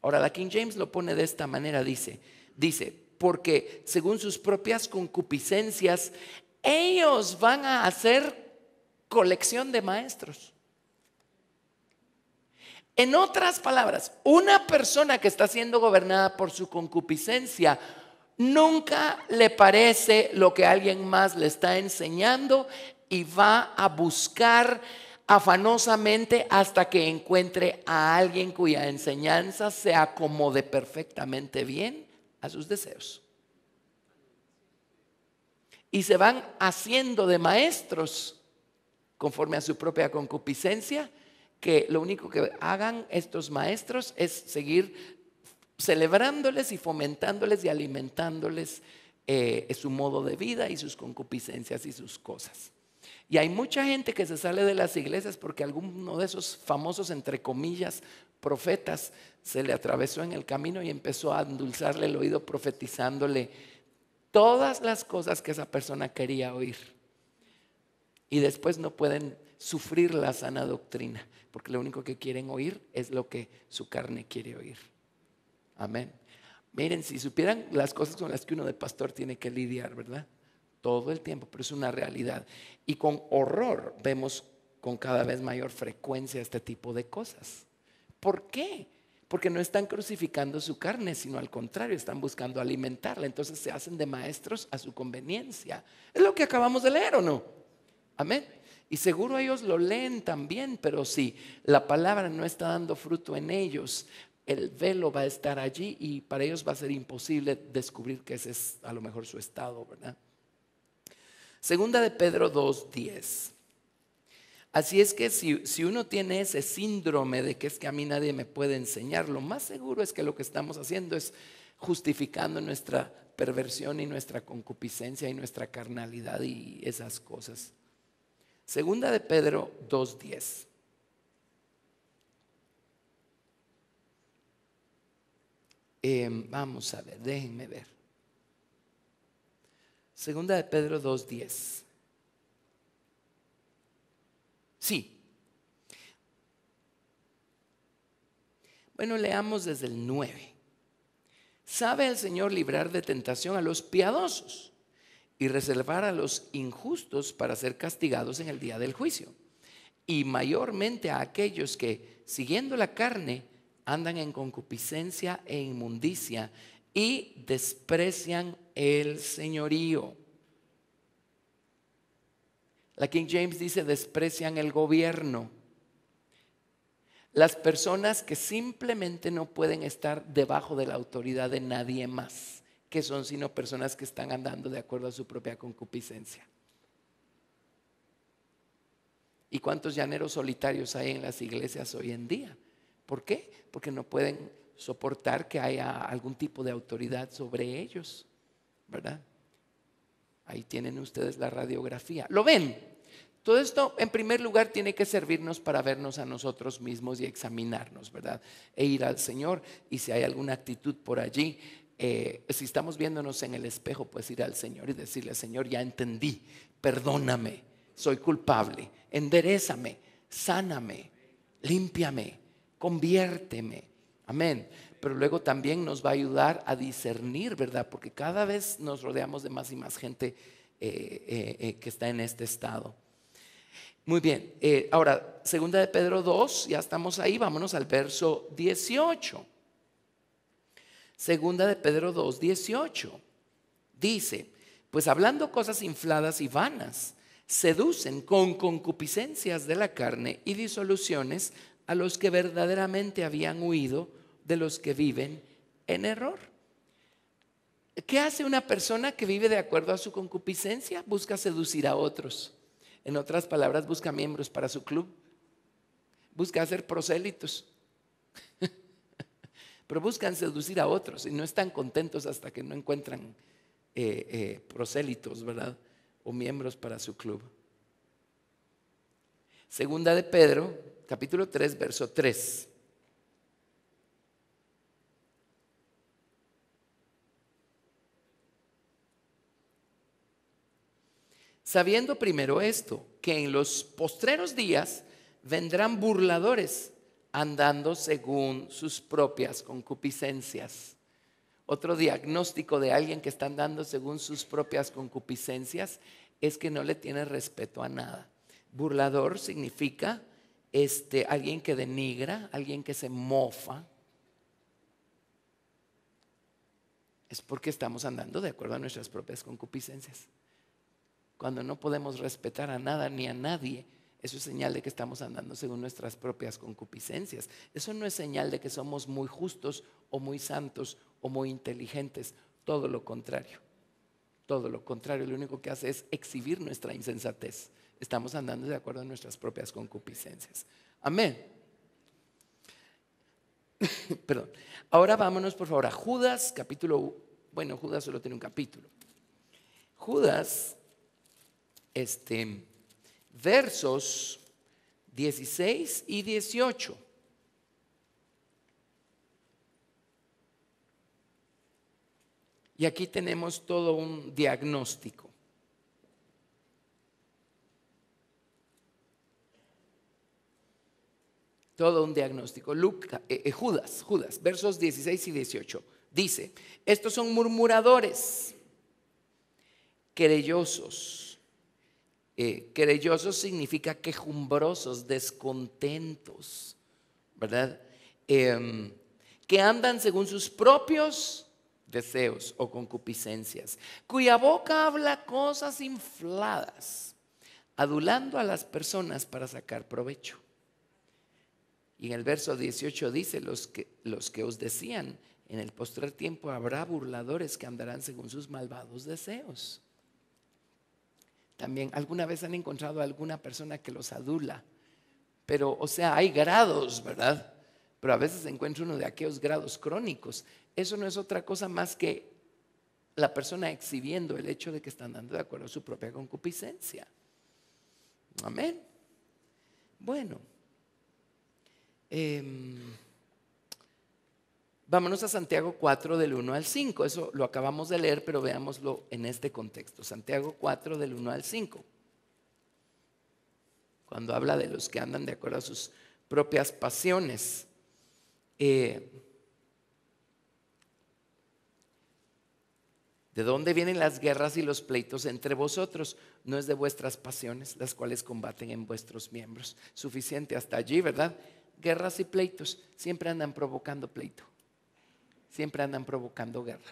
Ahora la King James lo pone de esta manera, dice, dice, porque según sus propias concupiscencias, ellos van a hacer colección de maestros. En otras palabras, una persona que está siendo gobernada por su concupiscencia nunca le parece lo que alguien más le está enseñando y va a buscar afanosamente hasta que encuentre a alguien cuya enseñanza se acomode perfectamente bien a sus deseos. Y se van haciendo de maestros conforme a su propia concupiscencia, que lo único que hagan estos maestros es seguir celebrándoles y fomentándoles y alimentándoles eh, su modo de vida y sus concupiscencias y sus cosas. Y hay mucha gente que se sale de las iglesias porque alguno de esos famosos, entre comillas, profetas, se le atravesó en el camino y empezó a endulzarle el oído profetizándole todas las cosas que esa persona quería oír. Y después no pueden sufrir la sana doctrina, porque lo único que quieren oír es lo que su carne quiere oír. Amén. Miren, si supieran las cosas con las que uno de pastor tiene que lidiar, ¿verdad? Todo el tiempo, pero es una realidad. Y con horror vemos con cada vez mayor frecuencia este tipo de cosas. ¿Por qué? Porque no están crucificando su carne, sino al contrario, están buscando alimentarla. Entonces se hacen de maestros a su conveniencia. Es lo que acabamos de leer o no. Amén. Y seguro ellos lo leen también, pero si la palabra no está dando fruto en ellos, el velo va a estar allí y para ellos va a ser imposible descubrir que ese es a lo mejor su estado, ¿verdad? Segunda de Pedro 2.10. Así es que si, uno tiene ese síndrome de que es que a mí nadie me puede enseñar, lo más seguro es que lo que estamos haciendo es justificando nuestra perversión y nuestra concupiscencia y nuestra carnalidad y esas cosas. Segunda de Pedro 2.10. Em, vamos a ver, déjenme ver. Segunda de Pedro 2.10. Sí. Bueno, leamos desde el 9. Sabe el Señor librar de tentación a los piadosos y reservar a los injustos para ser castigados en el día del juicio, y mayormente a aquellos que, siguiendo la carne, andan en concupiscencia e inmundicia y desprecian el señorío. La King James dice, desprecian el gobierno. Las personas que simplemente no pueden estar debajo de la autoridad de nadie más, que son sino personas que están andando de acuerdo a su propia concupiscencia. ¿Y cuántos llaneros solitarios hay en las iglesias hoy en día? ¿Por qué? Porque no pueden soportar que haya algún tipo de autoridad sobre ellos, ¿verdad? Ahí tienen ustedes la radiografía. ¿Lo ven? Todo esto, en primer lugar, tiene que servirnos para vernos a nosotros mismos y examinarnos, ¿verdad? E ir al Señor y si hay alguna actitud por allí, eh, si estamos viéndonos en el espejo, pues ir al Señor y decirle, Señor, ya entendí, perdóname, soy culpable, enderezame, sáname, límpiame, conviérteme. Amén pero luego también nos va a ayudar a discernir, ¿verdad? Porque cada vez nos rodeamos de más y más gente eh, eh, eh, que está en este estado. Muy bien, ahora, segunda de Pedro 2, ya estamos ahí, vámonos al verso 18. Segunda de Pedro 2, 18. Dice, pues hablando cosas infladas y vanas, seducen con concupiscencias de la carne y disoluciones a los que verdaderamente habían huido de los que viven en error. ¿Qué hace una persona que vive de acuerdo a su concupiscencia? Busca seducir a otros. En otras palabras, busca miembros para su club. Busca hacer prosélitos. Pero buscan seducir a otros y no están contentos hasta que no encuentran eh, eh, prosélitos, ¿verdad? O miembros para su club. Segunda de Pedro, capítulo 3, verso 3. sabiendo primero esto, que en los postreros días vendrán burladores andando según sus propias concupiscencias. Otro diagnóstico de alguien que está andando según sus propias concupiscencias es que no le tiene respeto a nada. Burlador significa este, alguien que denigra, alguien que se mofa. Es porque estamos andando de acuerdo a nuestras propias concupiscencias. Cuando no podemos respetar a nada ni a nadie, eso es señal de que estamos andando según nuestras propias concupiscencias. Eso no es señal de que somos muy justos o muy santos o muy inteligentes. Todo lo contrario. Todo lo contrario. Lo único que hace es exhibir nuestra insensatez. Estamos andando de acuerdo a nuestras propias concupiscencias. Amén. Perdón. Ahora vámonos por favor a Judas, capítulo... Bueno, Judas solo tiene un capítulo. Judas este, versos 16 y 18. Y aquí tenemos todo un diagnóstico. Todo un diagnóstico. Eh, eh, Judas, Judas, versos 16 y 18. Dice, estos son murmuradores, querellosos eh, querellosos significa quejumbrosos, descontentos, ¿verdad? Em, que andan según sus propios deseos o concupiscencias, cuya boca habla cosas infladas, adulando a las personas para sacar provecho. Y en el verso 18 dice, los que, los que os decían, en el postrer tiempo habrá burladores que andarán según sus malvados deseos también. ¿Alguna vez han encontrado a alguna persona que los adula? Pero, o sea, hay grados, ¿verdad? Pero a veces encuentra uno de aquellos grados crónicos. Eso no es otra cosa más que la persona exhibiendo el hecho de que están dando de acuerdo a su propia concupiscencia. Amén. Bueno. Eh, Vámonos a Santiago 4 del 1 al 5. Eso lo acabamos de leer, pero veámoslo en este contexto. Santiago 4 del 1 al 5. Cuando habla de los que andan de acuerdo a sus propias pasiones. Eh, ¿De dónde vienen las guerras y los pleitos entre vosotros? No es de vuestras pasiones, las cuales combaten en vuestros miembros. Suficiente hasta allí, ¿verdad? Guerras y pleitos siempre andan provocando pleito siempre andan provocando guerra.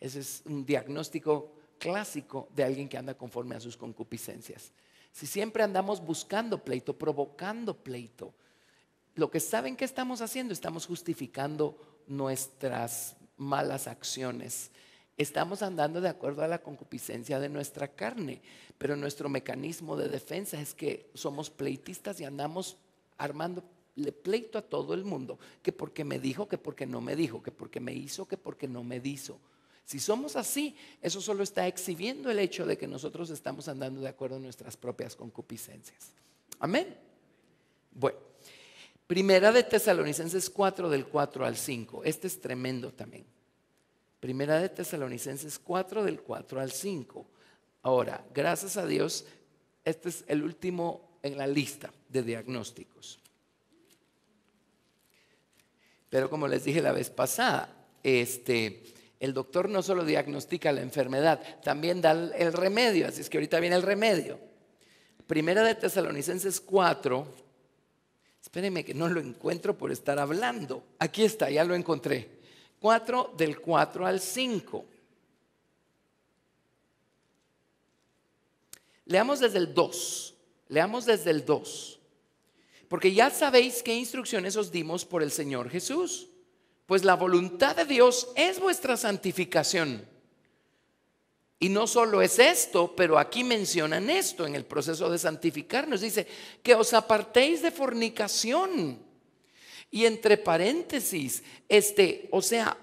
Ese es un diagnóstico clásico de alguien que anda conforme a sus concupiscencias. Si siempre andamos buscando pleito, provocando pleito, lo que saben que estamos haciendo, estamos justificando nuestras malas acciones. Estamos andando de acuerdo a la concupiscencia de nuestra carne, pero nuestro mecanismo de defensa es que somos pleitistas y andamos armando le pleito a todo el mundo, que porque me dijo, que porque no me dijo, que porque me hizo, que porque no me hizo. Si somos así, eso solo está exhibiendo el hecho de que nosotros estamos andando de acuerdo a nuestras propias concupiscencias. Amén. Bueno, primera de Tesalonicenses 4 del 4 al 5. Este es tremendo también. Primera de Tesalonicenses 4 del 4 al 5. Ahora, gracias a Dios, este es el último en la lista de diagnósticos. Pero como les dije la vez pasada, este, el doctor no solo diagnostica la enfermedad, también da el remedio. Así es que ahorita viene el remedio. Primera de Tesalonicenses 4. Espérenme que no lo encuentro por estar hablando. Aquí está, ya lo encontré. 4 del 4 al 5. Leamos desde el 2. Leamos desde el 2 porque ya sabéis qué instrucciones os dimos por el Señor Jesús. Pues la voluntad de Dios es vuestra santificación. Y no solo es esto, pero aquí mencionan esto en el proceso de santificarnos. Dice, que os apartéis de fornicación. Y entre paréntesis, este, o sea,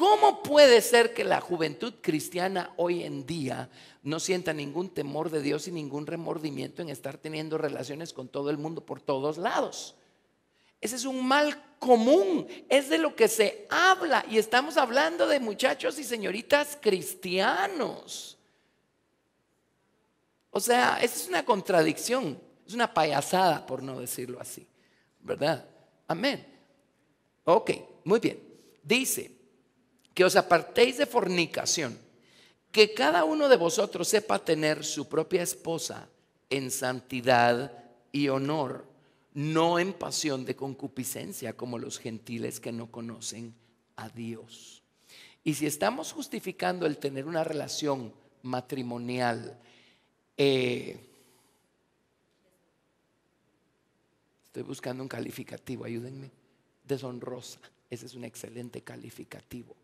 ¿Cómo puede ser que la juventud cristiana hoy en día no sienta ningún temor de Dios y ningún remordimiento en estar teniendo relaciones con todo el mundo por todos lados? Ese es un mal común, es de lo que se habla y estamos hablando de muchachos y señoritas cristianos. O sea, esa es una contradicción, es una payasada, por no decirlo así, ¿verdad? Amén. Ok, muy bien. Dice, que os apartéis de fornicación, que cada uno de vosotros sepa tener su propia esposa en santidad y honor, no en pasión de concupiscencia como los gentiles que no conocen a Dios. Y si estamos justificando el tener una relación matrimonial, eh, estoy buscando un calificativo, ayúdenme, deshonrosa, ese es un excelente calificativo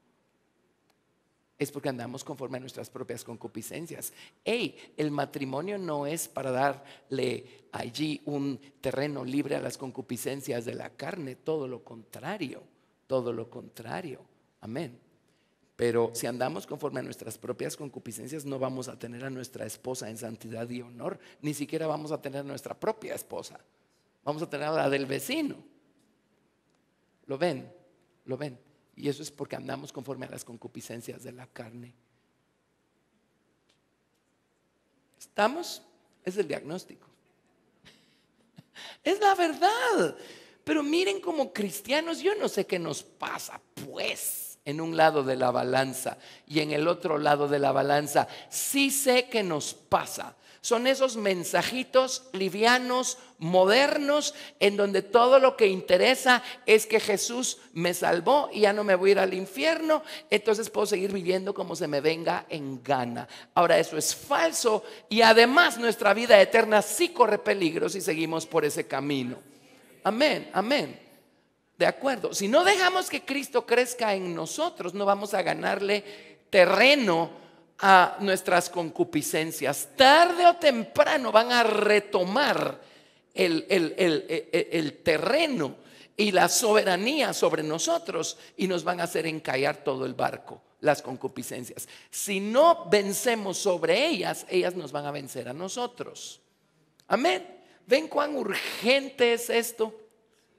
es porque andamos conforme a nuestras propias concupiscencias. Hey, el matrimonio no es para darle allí un terreno libre a las concupiscencias de la carne, todo lo contrario, todo lo contrario. Amén. Pero si andamos conforme a nuestras propias concupiscencias, no vamos a tener a nuestra esposa en santidad y honor, ni siquiera vamos a tener a nuestra propia esposa. Vamos a tener a la del vecino. ¿Lo ven? ¿Lo ven? Y eso es porque andamos conforme a las concupiscencias de la carne. ¿Estamos? Es el diagnóstico. Es la verdad. Pero miren como cristianos, yo no sé qué nos pasa, pues, en un lado de la balanza y en el otro lado de la balanza. Sí sé qué nos pasa son esos mensajitos livianos, modernos, en donde todo lo que interesa es que Jesús me salvó y ya no me voy a ir al infierno, entonces puedo seguir viviendo como se me venga en gana. Ahora eso es falso y además nuestra vida eterna sí corre peligro si seguimos por ese camino. Amén, amén. De acuerdo, si no dejamos que Cristo crezca en nosotros, no vamos a ganarle terreno a nuestras concupiscencias. Tarde o temprano van a retomar el, terreno y la soberanía sobre nosotros y nos van a hacer encallar todo el barco, las concupiscencias. Si no vencemos sobre ellas, ellas nos van a vencer a nosotros. Amén. ¿Ven cuán urgente es esto?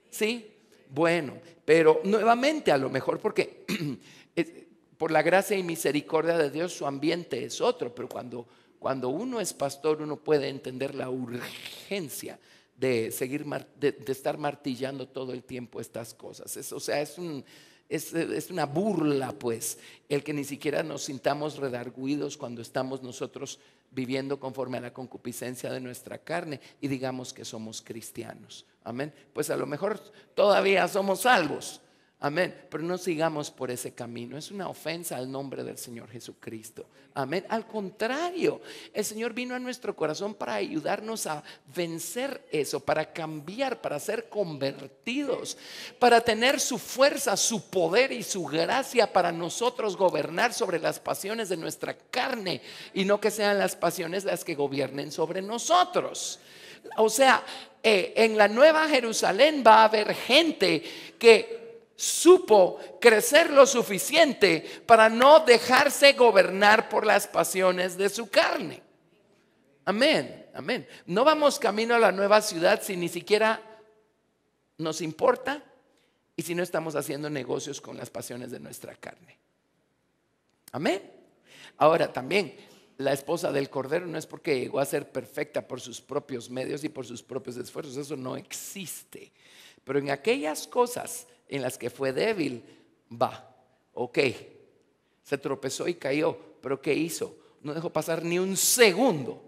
¿Sí? Bueno, pero nuevamente a lo mejor porque... por la gracia y misericordia de Dios su ambiente es otro, pero cuando, cuando uno es pastor uno puede entender la urgencia de seguir de, estar martillando todo el tiempo estas cosas. o sea, es una burla, pues, el que ni siquiera nos sintamos redarguidos cuando estamos nosotros viviendo conforme a la concupiscencia de nuestra carne y digamos que somos cristianos. Amén. Pues a lo mejor todavía somos salvos, Amén. Pero no sigamos por ese camino. Es una ofensa al nombre del Señor Jesucristo. Amén. Al contrario, el Señor vino a nuestro corazón para ayudarnos a vencer eso, para cambiar, para ser convertidos, para tener su fuerza, su poder y su gracia para nosotros gobernar sobre las pasiones de nuestra carne y no que sean las pasiones las que gobiernen sobre nosotros. O sea, eh, en la nueva Jerusalén va a haber gente que supo crecer lo suficiente para no dejarse gobernar por las pasiones de su carne. Amén, amén. No vamos camino a la nueva ciudad si ni siquiera nos importa y si no estamos haciendo negocios con las pasiones de nuestra carne. Amén. Ahora también, la esposa del Cordero no es porque llegó a ser perfecta por sus propios medios y por sus propios esfuerzos, eso no existe. Pero en aquellas cosas en las que fue débil, va, ok, se tropezó y cayó, pero ¿qué hizo? No dejó pasar ni un segundo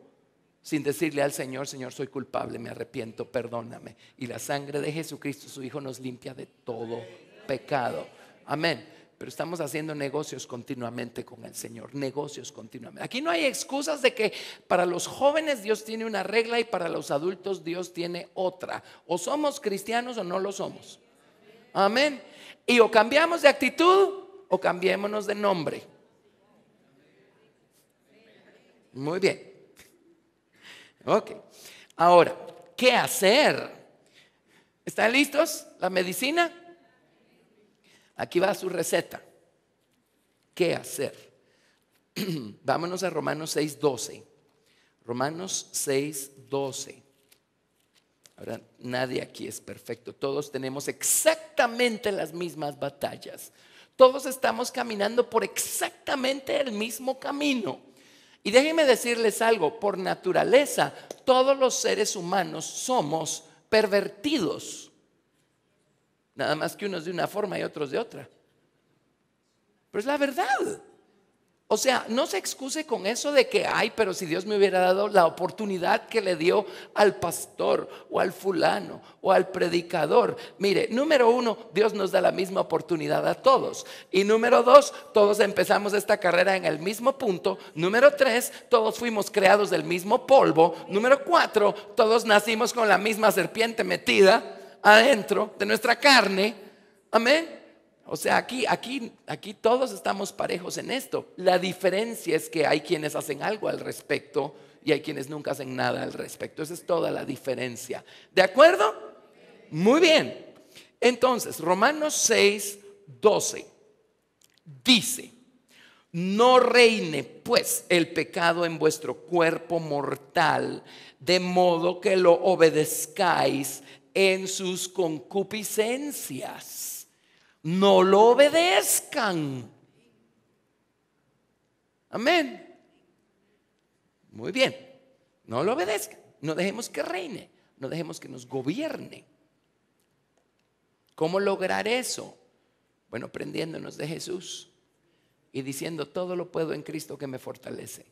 sin decirle al Señor, Señor, soy culpable, me arrepiento, perdóname. Y la sangre de Jesucristo, su Hijo, nos limpia de todo pecado. Amén. Pero estamos haciendo negocios continuamente con el Señor, negocios continuamente. Aquí no hay excusas de que para los jóvenes Dios tiene una regla y para los adultos Dios tiene otra. O somos cristianos o no lo somos. Amén. Y o cambiamos de actitud o cambiémonos de nombre. Muy bien. Ok. Ahora, ¿qué hacer? ¿Están listos? ¿La medicina? Aquí va su receta. ¿Qué hacer? Vámonos a Romanos 6.12. Romanos 6.12 nadie aquí es perfecto. Todos tenemos exactamente las mismas batallas. Todos estamos caminando por exactamente el mismo camino. Y déjenme decirles algo, por naturaleza, todos los seres humanos somos pervertidos. Nada más que unos de una forma y otros de otra. Pero es la verdad. O sea, no se excuse con eso de que, ay, pero si Dios me hubiera dado la oportunidad que le dio al pastor o al fulano o al predicador. Mire, número uno, Dios nos da la misma oportunidad a todos. Y número dos, todos empezamos esta carrera en el mismo punto. Número tres, todos fuimos creados del mismo polvo. Número cuatro, todos nacimos con la misma serpiente metida adentro de nuestra carne. Amén. O sea, aquí, aquí, aquí todos estamos parejos en esto. La diferencia es que hay quienes hacen algo al respecto y hay quienes nunca hacen nada al respecto. Esa es toda la diferencia. ¿De acuerdo? Muy bien. Entonces, Romanos 6, 12 dice, no reine pues el pecado en vuestro cuerpo mortal, de modo que lo obedezcáis en sus concupiscencias no lo obedezcan. Amén. Muy bien, no lo obedezcan, no dejemos que reine, no dejemos que nos gobierne. ¿Cómo lograr eso? Bueno, prendiéndonos de Jesús y diciendo, todo lo puedo en Cristo que me fortalece.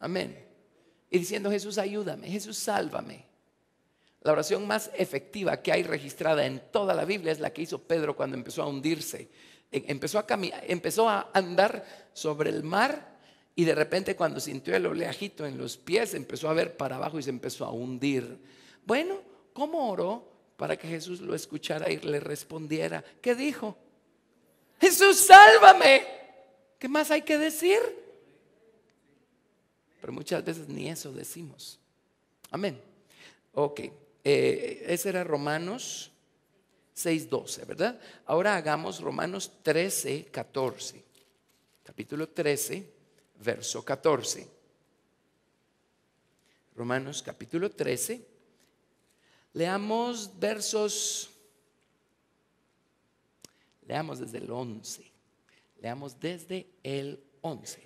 Amén. Y diciendo, Jesús, ayúdame, Jesús, sálvame, la oración más efectiva que hay registrada en toda la Biblia es la que hizo Pedro cuando empezó a hundirse. Eh, empezó a, empezó a andar sobre el mar y de repente cuando sintió el oleajito en los pies empezó a ver para abajo y se empezó a hundir. Bueno, ¿cómo oró para que Jesús lo escuchara y le respondiera? ¿Qué dijo? Jesús, sálvame. ¿Qué más hay que decir? Pero muchas veces ni eso decimos. Amén. Ok, eh, ese era Romanos 6.12, ¿verdad? Ahora hagamos Romanos 13, 14. Capítulo 13, verso 14. Romanos capítulo 13. Leamos versos, leamos desde el 11, leamos desde el 11.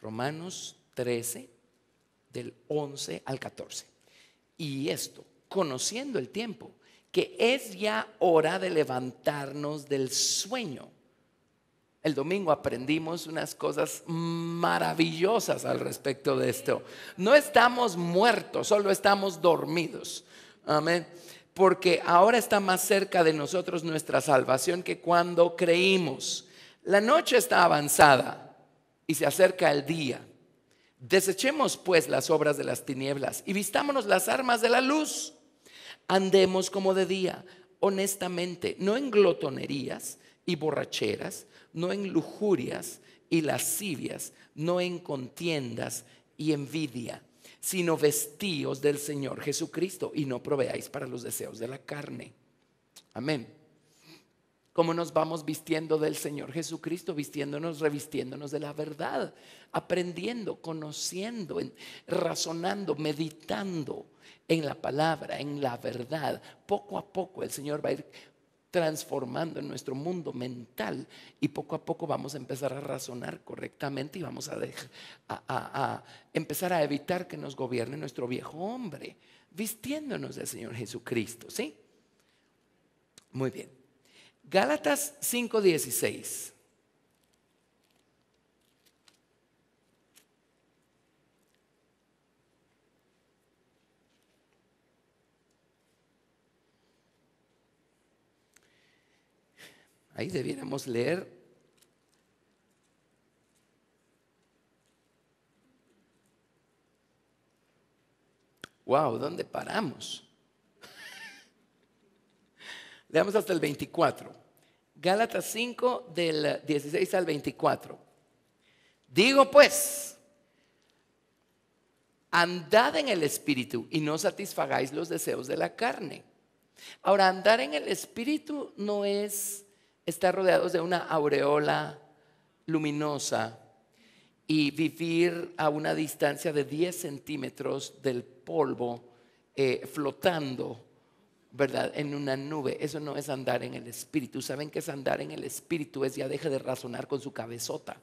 Romanos 13, del 11 al 14. Y esto conociendo el tiempo, que es ya hora de levantarnos del sueño. El domingo aprendimos unas cosas maravillosas al respecto de esto. No estamos muertos, solo estamos dormidos. Amén. Porque ahora está más cerca de nosotros nuestra salvación que cuando creímos. La noche está avanzada y se acerca el día. Desechemos pues las obras de las tinieblas y vistámonos las armas de la luz. Andemos como de día, honestamente, no en glotonerías y borracheras, no en lujurias y lascivias, no en contiendas y envidia, sino vestíos del Señor Jesucristo y no proveáis para los deseos de la carne. Amén. ¿Cómo nos vamos vistiendo del Señor Jesucristo? Vistiéndonos, revistiéndonos de la verdad, aprendiendo, conociendo, razonando, meditando en la palabra, en la verdad. Poco a poco el Señor va a ir transformando en nuestro mundo mental y poco a poco vamos a empezar a razonar correctamente y vamos a, empezar a evitar que nos gobierne nuestro viejo hombre, vistiéndonos del Señor Jesucristo, ¿sí? Muy bien. Gálatas 5:16. Ahí debiéramos leer Wow, ¿dónde paramos? Leamos hasta el 24. Gálatas 5 del 16 al 24. Digo pues, andad en el Espíritu y no satisfagáis los deseos de la carne. Ahora, andar en el Espíritu no es estar rodeados de una aureola luminosa y vivir a una distancia de 10 centímetros del polvo eh, flotando, ¿verdad? En una nube. Eso no es andar en el espíritu. ¿Saben qué es andar en el espíritu? Es ya deje de razonar con su cabezota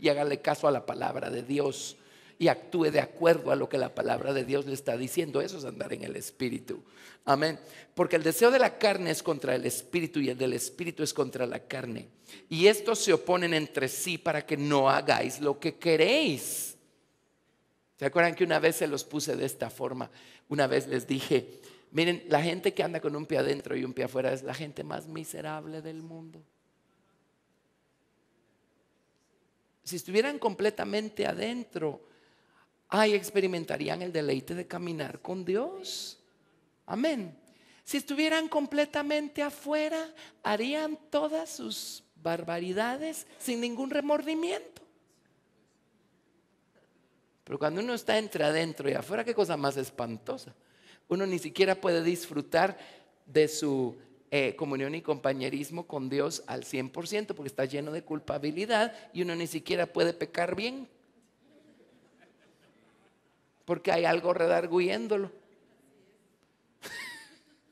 y hágale caso a la palabra de Dios y actúe de acuerdo a lo que la palabra de Dios le está diciendo. Eso es andar en el Espíritu. Amén. Porque el deseo de la carne es contra el Espíritu y el del Espíritu es contra la carne. Y estos se oponen entre sí para que no hagáis lo que queréis. ¿Se acuerdan que una vez se los puse de esta forma? Una vez les dije, miren, la gente que anda con un pie adentro y un pie afuera es la gente más miserable del mundo. Si estuvieran completamente adentro, Ahí experimentarían el deleite de caminar con Dios. Amén. Si estuvieran completamente afuera, harían todas sus barbaridades sin ningún remordimiento. Pero cuando uno está entre adentro y afuera, qué cosa más espantosa. Uno ni siquiera puede disfrutar de su eh, comunión y compañerismo con Dios al 100% porque está lleno de culpabilidad y uno ni siquiera puede pecar bien porque hay algo redarguyéndolo.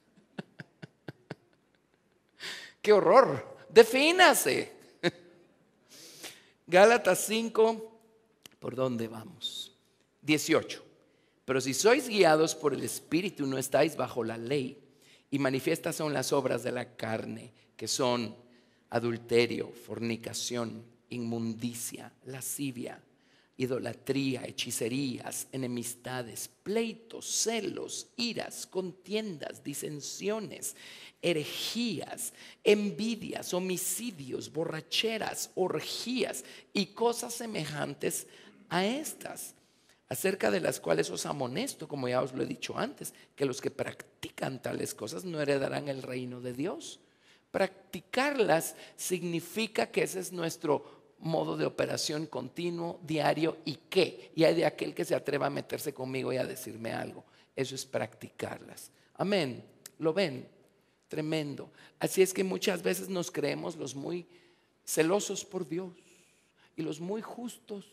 ¡Qué horror! Defínase. Gálatas 5, ¿por dónde vamos? 18. Pero si sois guiados por el Espíritu, no estáis bajo la ley. Y manifiestas son las obras de la carne, que son adulterio, fornicación, inmundicia, lascivia, idolatría, hechicerías, enemistades, pleitos, celos, iras, contiendas, disensiones, herejías, envidias, homicidios, borracheras, orgías y cosas semejantes a estas, acerca de las cuales os amonesto, como ya os lo he dicho antes, que los que practican tales cosas no heredarán el reino de Dios. Practicarlas significa que ese es nuestro modo de operación continuo, diario y qué. Y hay de aquel que se atreva a meterse conmigo y a decirme algo. Eso es practicarlas. Amén. ¿Lo ven? Tremendo. Así es que muchas veces nos creemos los muy celosos por Dios y los muy justos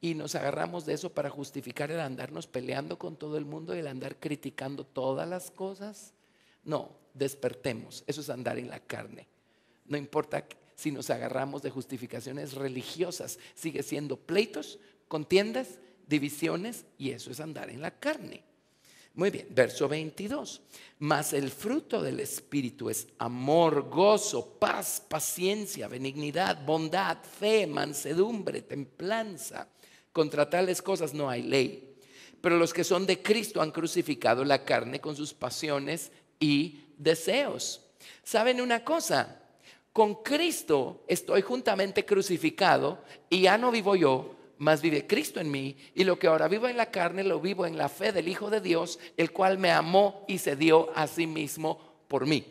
y nos agarramos de eso para justificar el andarnos peleando con todo el mundo y el andar criticando todas las cosas. No, despertemos. Eso es andar en la carne. No importa si nos agarramos de justificaciones religiosas. Sigue siendo pleitos, contiendas, divisiones y eso es andar en la carne. Muy bien, verso 22. Mas el fruto del Espíritu es amor, gozo, paz, paciencia, benignidad, bondad, fe, mansedumbre, templanza. Contra tales cosas no hay ley. Pero los que son de Cristo han crucificado la carne con sus pasiones y deseos. ¿Saben una cosa? con Cristo estoy juntamente crucificado y ya no vivo yo, mas vive Cristo en mí. Y lo que ahora vivo en la carne, lo vivo en la fe del Hijo de Dios, el cual me amó y se dio a sí mismo por mí.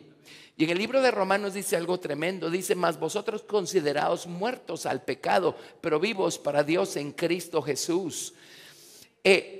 Y en el libro de Romanos dice algo tremendo, dice, mas vosotros considerados muertos al pecado, pero vivos para Dios en Cristo Jesús. Eh,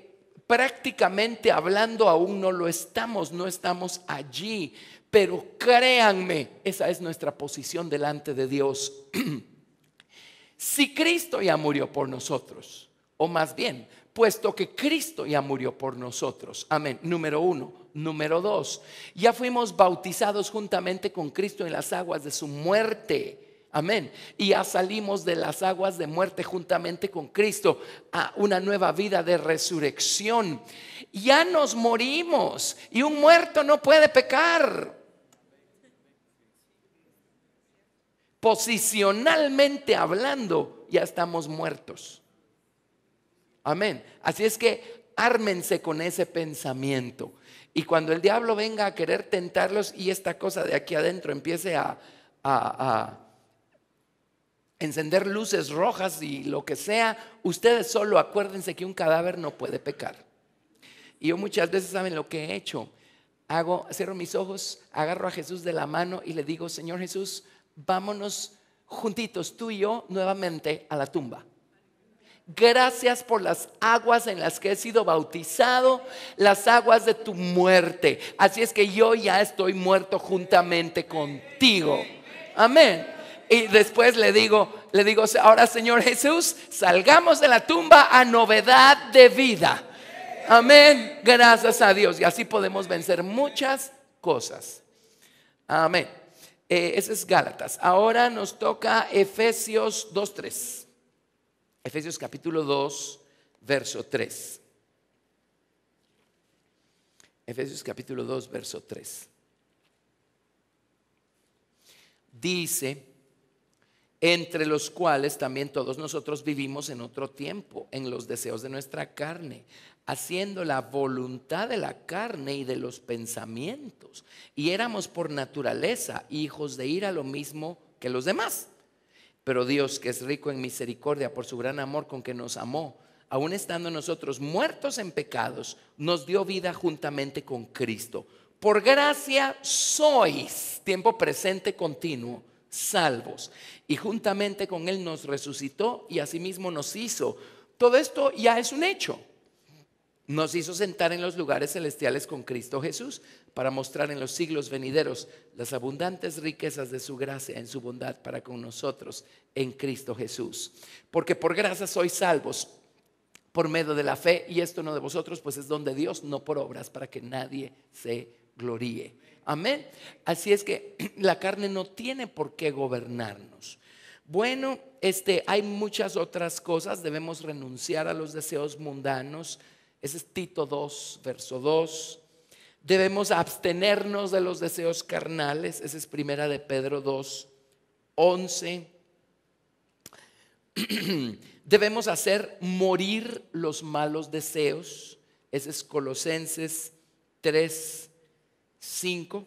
prácticamente hablando aún no lo estamos, no estamos allí, pero créanme, esa es nuestra posición delante de Dios. si Cristo ya murió por nosotros, o más bien, puesto que Cristo ya murió por nosotros. Amén. Número uno. Número dos, ya fuimos bautizados juntamente con Cristo en las aguas de su muerte. Amén. Y ya salimos de las aguas de muerte juntamente con Cristo a una nueva vida de resurrección. Ya nos morimos y un muerto no puede pecar. posicionalmente hablando, ya estamos muertos. Amén. Así es que ármense con ese pensamiento. Y cuando el diablo venga a querer tentarlos y esta cosa de aquí adentro empiece a, encender luces rojas y lo que sea, ustedes solo acuérdense que un cadáver no puede pecar. Y yo muchas veces saben lo que he hecho. Hago, cierro mis ojos, agarro a Jesús de la mano y le digo, Señor Jesús, vámonos juntitos, tú y yo, nuevamente a la tumba. Gracias por las aguas en las que he sido bautizado, las aguas de tu muerte. Así es que yo ya estoy muerto juntamente contigo. Amén. Y después le digo, le digo, ahora Señor Jesús, salgamos de la tumba a novedad de vida. Amén. Gracias a Dios. Y así podemos vencer muchas cosas. Amén. Eh, ese es Gálatas. Ahora nos toca Efesios 2.3. Efesios capítulo 2, verso 3. Efesios capítulo 2, verso 3. Dice, entre los cuales también todos nosotros vivimos en otro tiempo, en los deseos de nuestra carne, haciendo la voluntad de la carne y de los pensamientos. Y éramos por naturaleza hijos de ira lo mismo que los demás. Pero Dios, que es rico en misericordia por su gran amor con que nos amó, aun estando nosotros muertos en pecados, nos dio vida juntamente con Cristo. Por gracia sois, tiempo presente continuo, salvos. Y juntamente con Él nos resucitó y asimismo nos hizo. Todo esto ya es un hecho. Nos hizo sentar en los lugares celestiales con Cristo Jesús para mostrar en los siglos venideros las abundantes riquezas de su gracia en su bondad para con nosotros en Cristo Jesús. Porque por gracia sois salvos por medio de la fe y esto no de vosotros, pues es don de Dios, no por obras, para que nadie se gloríe. Amén. Así es que la carne no tiene por qué gobernarnos. Bueno, este hay muchas otras cosas, debemos renunciar a los deseos mundanos, ese es Tito 2, verso 2. Debemos abstenernos de los deseos carnales. Esa es primera de Pedro 2, 11. Debemos hacer morir los malos deseos. Ese es Colosenses 3, 5.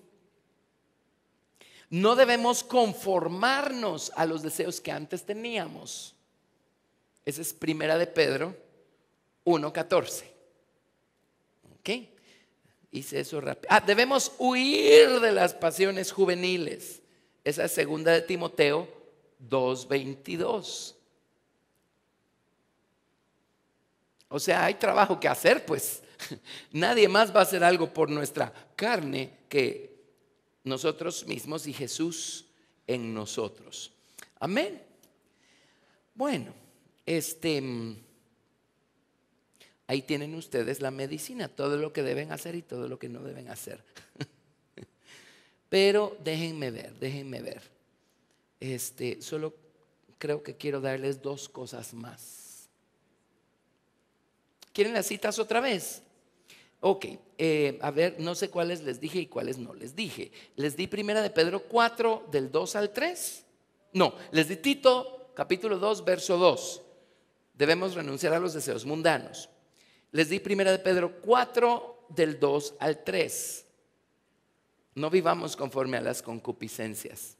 No debemos conformarnos a los deseos que antes teníamos. Esa es primera de Pedro 1, 14 ¿Qué? Hice eso rápido. Ah, debemos huir de las pasiones juveniles. Esa es segunda de Timoteo 2.22. O sea, hay trabajo que hacer, pues. Nadie más va a hacer algo por nuestra carne que nosotros mismos y Jesús en nosotros. Amén. Bueno, este mm, Ahí tienen ustedes la medicina, todo lo que deben hacer y todo lo que no deben hacer. Pero déjenme ver, déjenme ver. Este, solo creo que quiero darles dos cosas más. ¿Quieren las citas otra vez? Ok, eh, a ver, no sé cuáles les dije y cuáles no les dije. Les di primera de Pedro 4, del 2 al 3. No, les di Tito, capítulo 2, verso 2. Debemos renunciar a los deseos mundanos. Les di primera de Pedro 4 del 2 al 3. No vivamos conforme a las concupiscencias.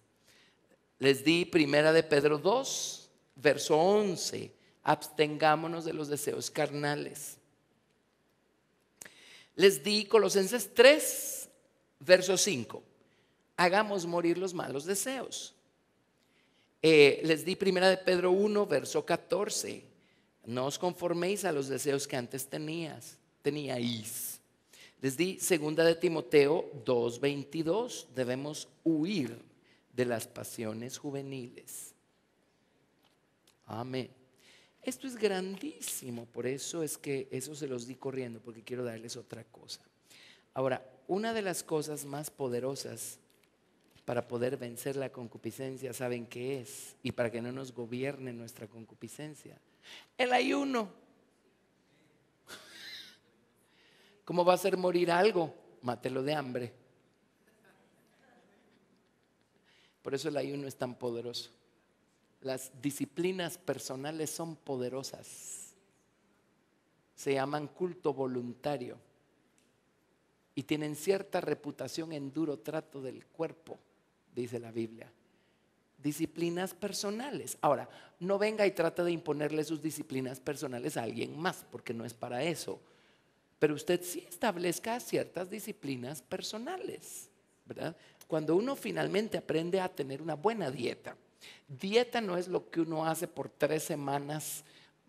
Les di primera de Pedro 2, verso 11. Abstengámonos de los deseos carnales. Les di Colosenses 3, verso 5. Hagamos morir los malos deseos. Eh, les di primera de Pedro 1, verso 14. No os conforméis a los deseos que antes tenías, teníais. Les di segunda de Timoteo 2:22, debemos huir de las pasiones juveniles. Amén. Esto es grandísimo, por eso es que eso se los di corriendo, porque quiero darles otra cosa. Ahora, una de las cosas más poderosas para poder vencer la concupiscencia, ¿saben qué es? Y para que no nos gobierne nuestra concupiscencia, el ayuno. ¿Cómo va a hacer morir algo? Mátelo de hambre. Por eso el ayuno es tan poderoso. Las disciplinas personales son poderosas. Se llaman culto voluntario y tienen cierta reputación en duro trato del cuerpo, dice la Biblia disciplinas personales. Ahora, no venga y trate de imponerle sus disciplinas personales a alguien más, porque no es para eso. Pero usted sí establezca ciertas disciplinas personales, ¿verdad? Cuando uno finalmente aprende a tener una buena dieta, dieta no es lo que uno hace por tres semanas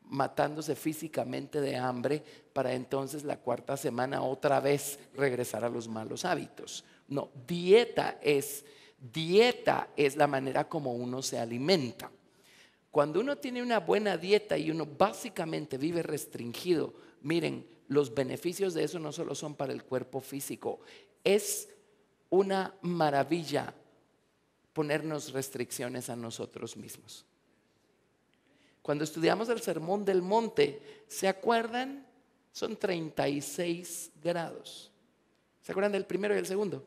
matándose físicamente de hambre para entonces la cuarta semana otra vez regresar a los malos hábitos. No, dieta es Dieta es la manera como uno se alimenta. Cuando uno tiene una buena dieta y uno básicamente vive restringido, miren, los beneficios de eso no solo son para el cuerpo físico, es una maravilla ponernos restricciones a nosotros mismos. Cuando estudiamos el Sermón del Monte, ¿se acuerdan? Son 36 grados. ¿Se acuerdan del primero y el segundo?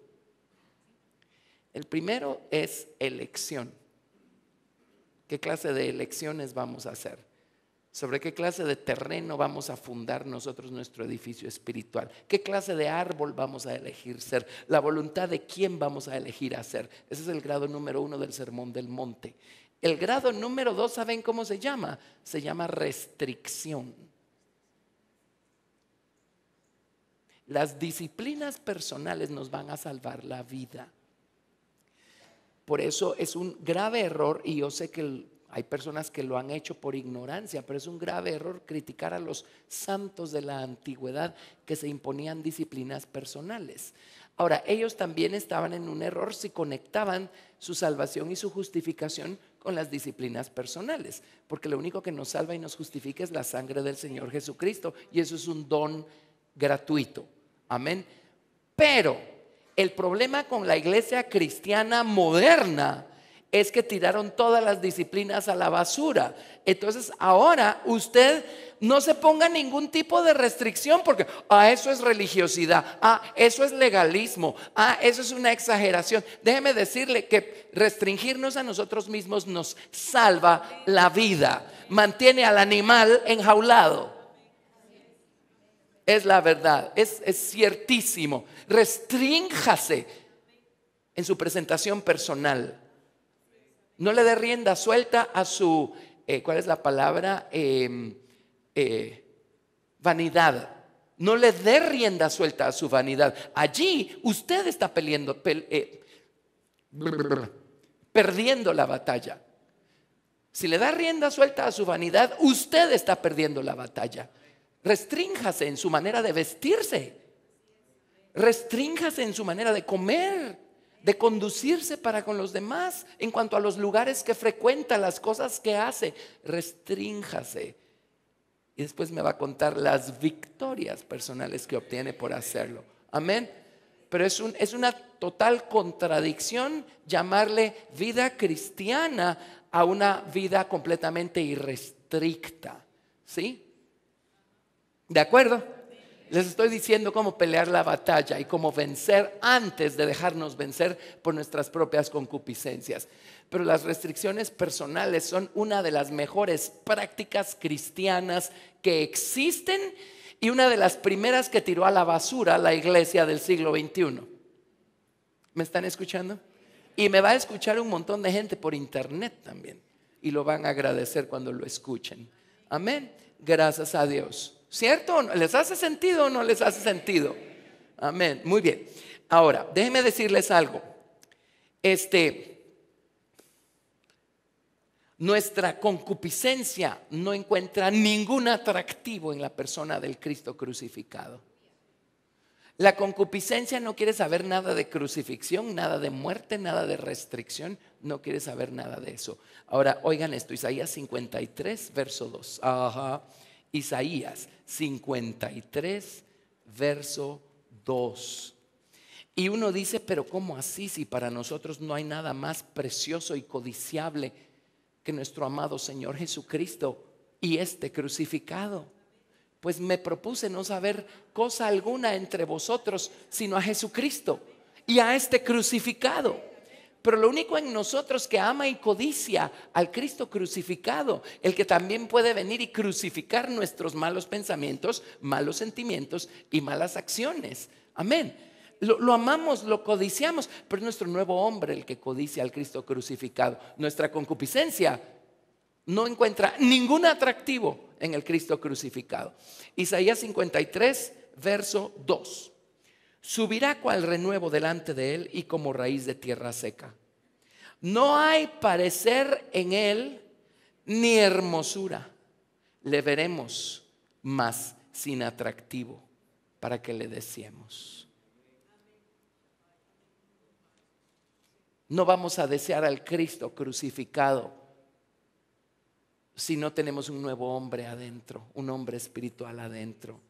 El primero es elección. ¿Qué clase de elecciones vamos a hacer? ¿Sobre qué clase de terreno vamos a fundar nosotros nuestro edificio espiritual? ¿Qué clase de árbol vamos a elegir ser? ¿La voluntad de quién vamos a elegir hacer? Ese es el grado número uno del Sermón del Monte. El grado número dos, ¿saben cómo se llama? Se llama restricción. Las disciplinas personales nos van a salvar la vida. Por eso es un grave error, y yo sé que hay personas que lo han hecho por ignorancia, pero es un grave error criticar a los santos de la antigüedad que se imponían disciplinas personales. Ahora, ellos también estaban en un error si conectaban su salvación y su justificación con las disciplinas personales, porque lo único que nos salva y nos justifica es la sangre del Señor Jesucristo, y eso es un don gratuito. Amén. Pero el problema con la iglesia cristiana moderna es que tiraron todas las disciplinas a la basura. Entonces ahora usted no se ponga ningún tipo de restricción porque, ah, eso es religiosidad, ah, eso es legalismo, ah, eso es una exageración. Déjeme decirle que restringirnos a nosotros mismos nos salva la vida, mantiene al animal enjaulado es la verdad, es, ciertísimo. Restrínjase en su presentación personal. No le dé rienda suelta a su, eh, ¿cuál es la palabra? Em, eh, vanidad. No le dé rienda suelta a su vanidad. Allí usted está peleando, eh, perdiendo la batalla. Si le da rienda suelta a su vanidad, usted está perdiendo la batalla. Restrínjase en su manera de vestirse. Restrínjase en su manera de comer, de conducirse para con los demás, en cuanto a los lugares que frecuenta, las cosas que hace. Restrínjase Y después me va a contar las victorias personales que obtiene por hacerlo. Amén. Pero es, un, es una total contradicción llamarle vida cristiana a una vida completamente irrestricta. ¿Sí? ¿De acuerdo? Les estoy diciendo cómo pelear la batalla y cómo vencer antes de dejarnos vencer por nuestras propias concupiscencias. Pero las restricciones personales son una de las mejores prácticas cristianas que existen y una de las primeras que tiró a la basura la iglesia del siglo XXI. ¿Me están escuchando? Y me va a escuchar un montón de gente por internet también. Y lo van a agradecer cuando lo escuchen. Amén. Gracias a Dios. ¿Cierto? ¿Les hace sentido o no les hace sentido? Amén. Muy bien. Ahora, déjenme decirles algo. Este, nuestra concupiscencia no encuentra ningún atractivo en la persona del Cristo crucificado. La concupiscencia no quiere saber nada de crucifixión, nada de muerte, nada de restricción, no quiere saber nada de eso. Ahora, oigan esto, Isaías 53, verso 2. Ajá. Isaías 53, verso 2. Y uno dice, pero ¿cómo así si para nosotros no hay nada más precioso y codiciable que nuestro amado Señor Jesucristo y este crucificado? Pues me propuse no saber cosa alguna entre vosotros, sino a Jesucristo y a este crucificado pero lo único en nosotros que ama y codicia al Cristo crucificado, el que también puede venir y crucificar nuestros malos pensamientos, malos sentimientos y malas acciones. Amén. Lo, amamos, lo codiciamos, pero es nuestro nuevo hombre el que codicia al Cristo crucificado. Nuestra concupiscencia no encuentra ningún atractivo en el Cristo crucificado. Isaías 53, verso 2 subirá cual renuevo delante de él y como raíz de tierra seca. No hay parecer en él ni hermosura. Le veremos más sin atractivo para que le deseemos. No vamos a desear al Cristo crucificado si no tenemos un nuevo hombre adentro, un hombre espiritual adentro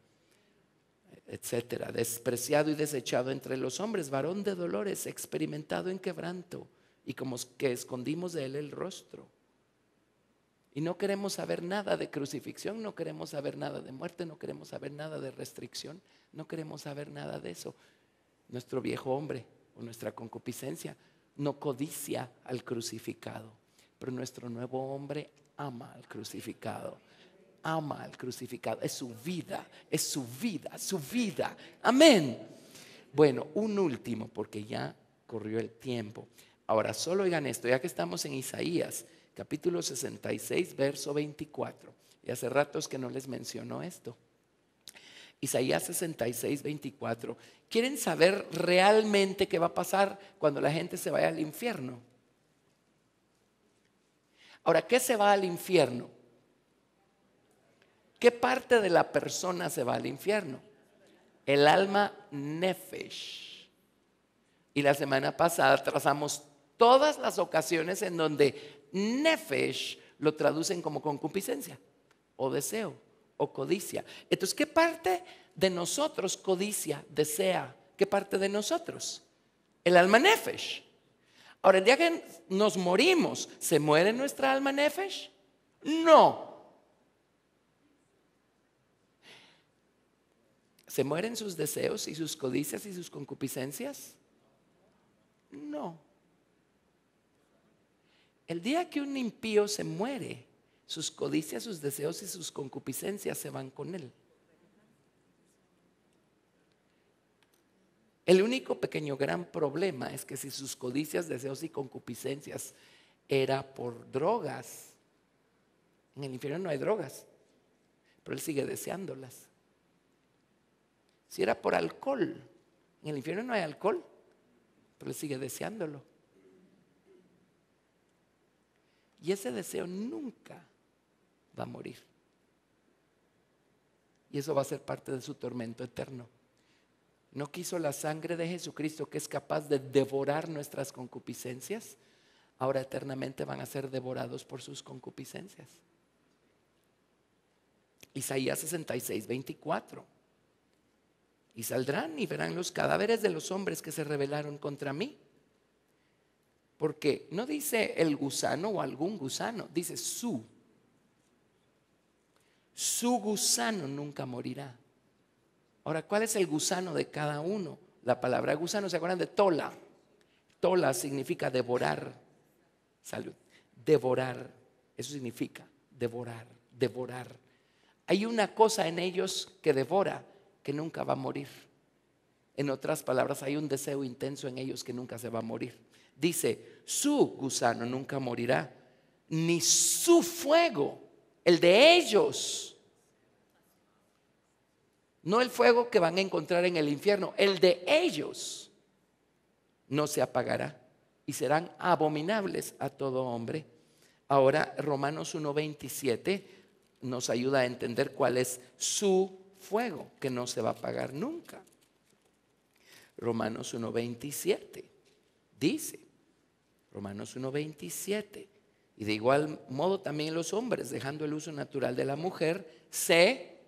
etcétera, despreciado y desechado entre los hombres, varón de dolores, experimentado en quebranto, y como que escondimos de él el rostro. Y no queremos saber nada de crucifixión, no queremos saber nada de muerte, no queremos saber nada de restricción, no queremos saber nada de eso. Nuestro viejo hombre o nuestra concupiscencia no codicia al crucificado, pero nuestro nuevo hombre ama al crucificado ama al crucificado, es su vida, es su vida, su vida. Amén. Bueno, un último, porque ya corrió el tiempo. Ahora, solo oigan esto, ya que estamos en Isaías, capítulo 66, verso 24. Y hace ratos que no les menciono esto. Isaías 66, 24. ¿Quieren saber realmente qué va a pasar cuando la gente se vaya al infierno? Ahora, ¿qué se va al infierno? ¿Qué parte de la persona se va al infierno? El alma nefesh. Y la semana pasada trazamos todas las ocasiones en donde nefesh lo traducen como concupiscencia o deseo o codicia. Entonces, ¿qué parte de nosotros codicia, desea? ¿Qué parte de nosotros? El alma nefesh. Ahora, el día que nos morimos, ¿se muere nuestra alma nefesh? No, ¿Se mueren sus deseos y sus codicias y sus concupiscencias? No. El día que un impío se muere, sus codicias, sus deseos y sus concupiscencias se van con él. El único pequeño gran problema es que si sus codicias, deseos y concupiscencias era por drogas, en el infierno no hay drogas, pero él sigue deseándolas si era por alcohol. En el infierno no hay alcohol, pero él sigue deseándolo. Y ese deseo nunca va a morir. Y eso va a ser parte de su tormento eterno. ¿No quiso la sangre de Jesucristo que es capaz de devorar nuestras concupiscencias? Ahora eternamente van a ser devorados por sus concupiscencias. Isaías 66, 24. Y saldrán y verán los cadáveres de los hombres que se rebelaron contra mí. Porque no dice el gusano o algún gusano, dice su. Su gusano nunca morirá. Ahora, ¿cuál es el gusano de cada uno? La palabra gusano, ¿se acuerdan de tola? Tola significa devorar. Salud. Devorar. Eso significa devorar, devorar. Hay una cosa en ellos que devora que nunca va a morir. En otras palabras, hay un deseo intenso en ellos que nunca se va a morir. Dice, su gusano nunca morirá, ni su fuego, el de ellos, no el fuego que van a encontrar en el infierno, el de ellos no se apagará y serán abominables a todo hombre. Ahora, Romanos 1.27 nos ayuda a entender cuál es su fuego que no se va a apagar nunca. Romanos 1.27 dice, Romanos 1.27, y de igual modo también los hombres, dejando el uso natural de la mujer, se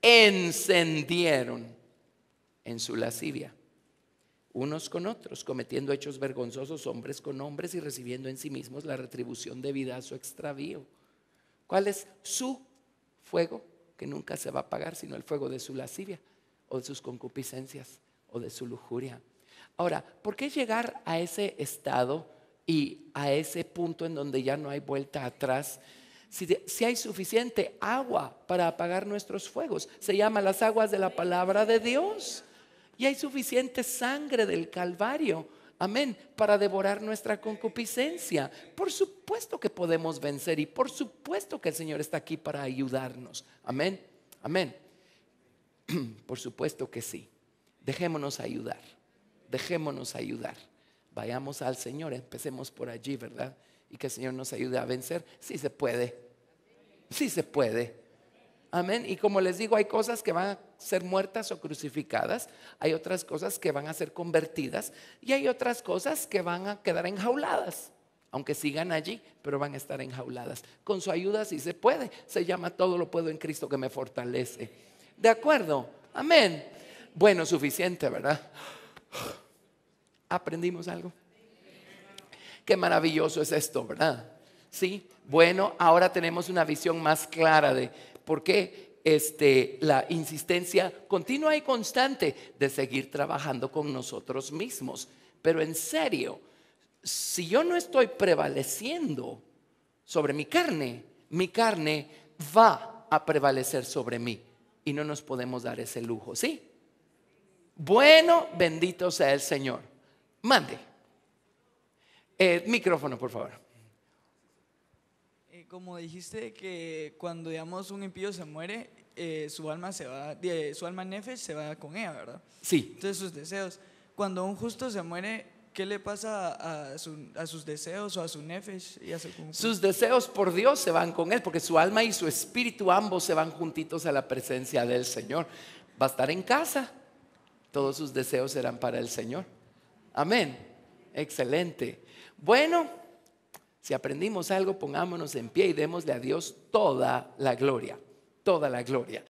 encendieron en su lascivia unos con otros, cometiendo hechos vergonzosos hombres con hombres y recibiendo en sí mismos la retribución debida a su extravío. ¿Cuál es su fuego? que nunca se va a apagar, sino el fuego de su lascivia o de sus concupiscencias o de su lujuria. Ahora, ¿por qué llegar a ese estado y a ese punto en donde ya no hay vuelta atrás? Si, si, hay suficiente agua para apagar nuestros fuegos. Se llama las aguas de la palabra de Dios. Y hay suficiente sangre del Calvario Amén. Para devorar nuestra concupiscencia. Por supuesto que podemos vencer y por supuesto que el Señor está aquí para ayudarnos. Amén. Amén. Por supuesto que sí. Dejémonos ayudar. Dejémonos ayudar. Vayamos al Señor. Empecemos por allí, ¿verdad? Y que el Señor nos ayude a vencer. Sí se puede. Sí se puede. Amén. Y como les digo, hay cosas que van a ser muertas o crucificadas, hay otras cosas que van a ser convertidas y hay otras cosas que van a quedar enjauladas, aunque sigan allí, pero van a estar enjauladas. Con su ayuda, si se puede, se llama todo lo puedo en Cristo que me fortalece. ¿De acuerdo? Amén. Bueno, suficiente, ¿verdad? ¿Aprendimos algo? Qué maravilloso es esto, ¿verdad? Sí. Bueno, ahora tenemos una visión más clara de porque Este, la insistencia continua y constante de seguir trabajando con nosotros mismos. Pero en serio, si yo no estoy prevaleciendo sobre mi carne, mi carne va a prevalecer sobre mí y no nos podemos dar ese lujo, ¿sí? Bueno, bendito sea el Señor. Mande. el eh, micrófono, por favor como dijiste que cuando un impío se muere, eh, su alma se va, su alma nefesh se va con ella, ¿verdad? Sí. Entonces sus deseos. Cuando un justo se muere, ¿qué le pasa a, sus deseos o a su nefesh Sus deseos por Dios se van con él, porque su alma y su espíritu ambos se van juntitos a la presencia del Señor. Va a estar en casa. Todos sus deseos serán para el Señor. Amén. Excelente. Bueno. Si aprendimos algo, pongámonos en pie y démosle a Dios toda la gloria, toda la gloria.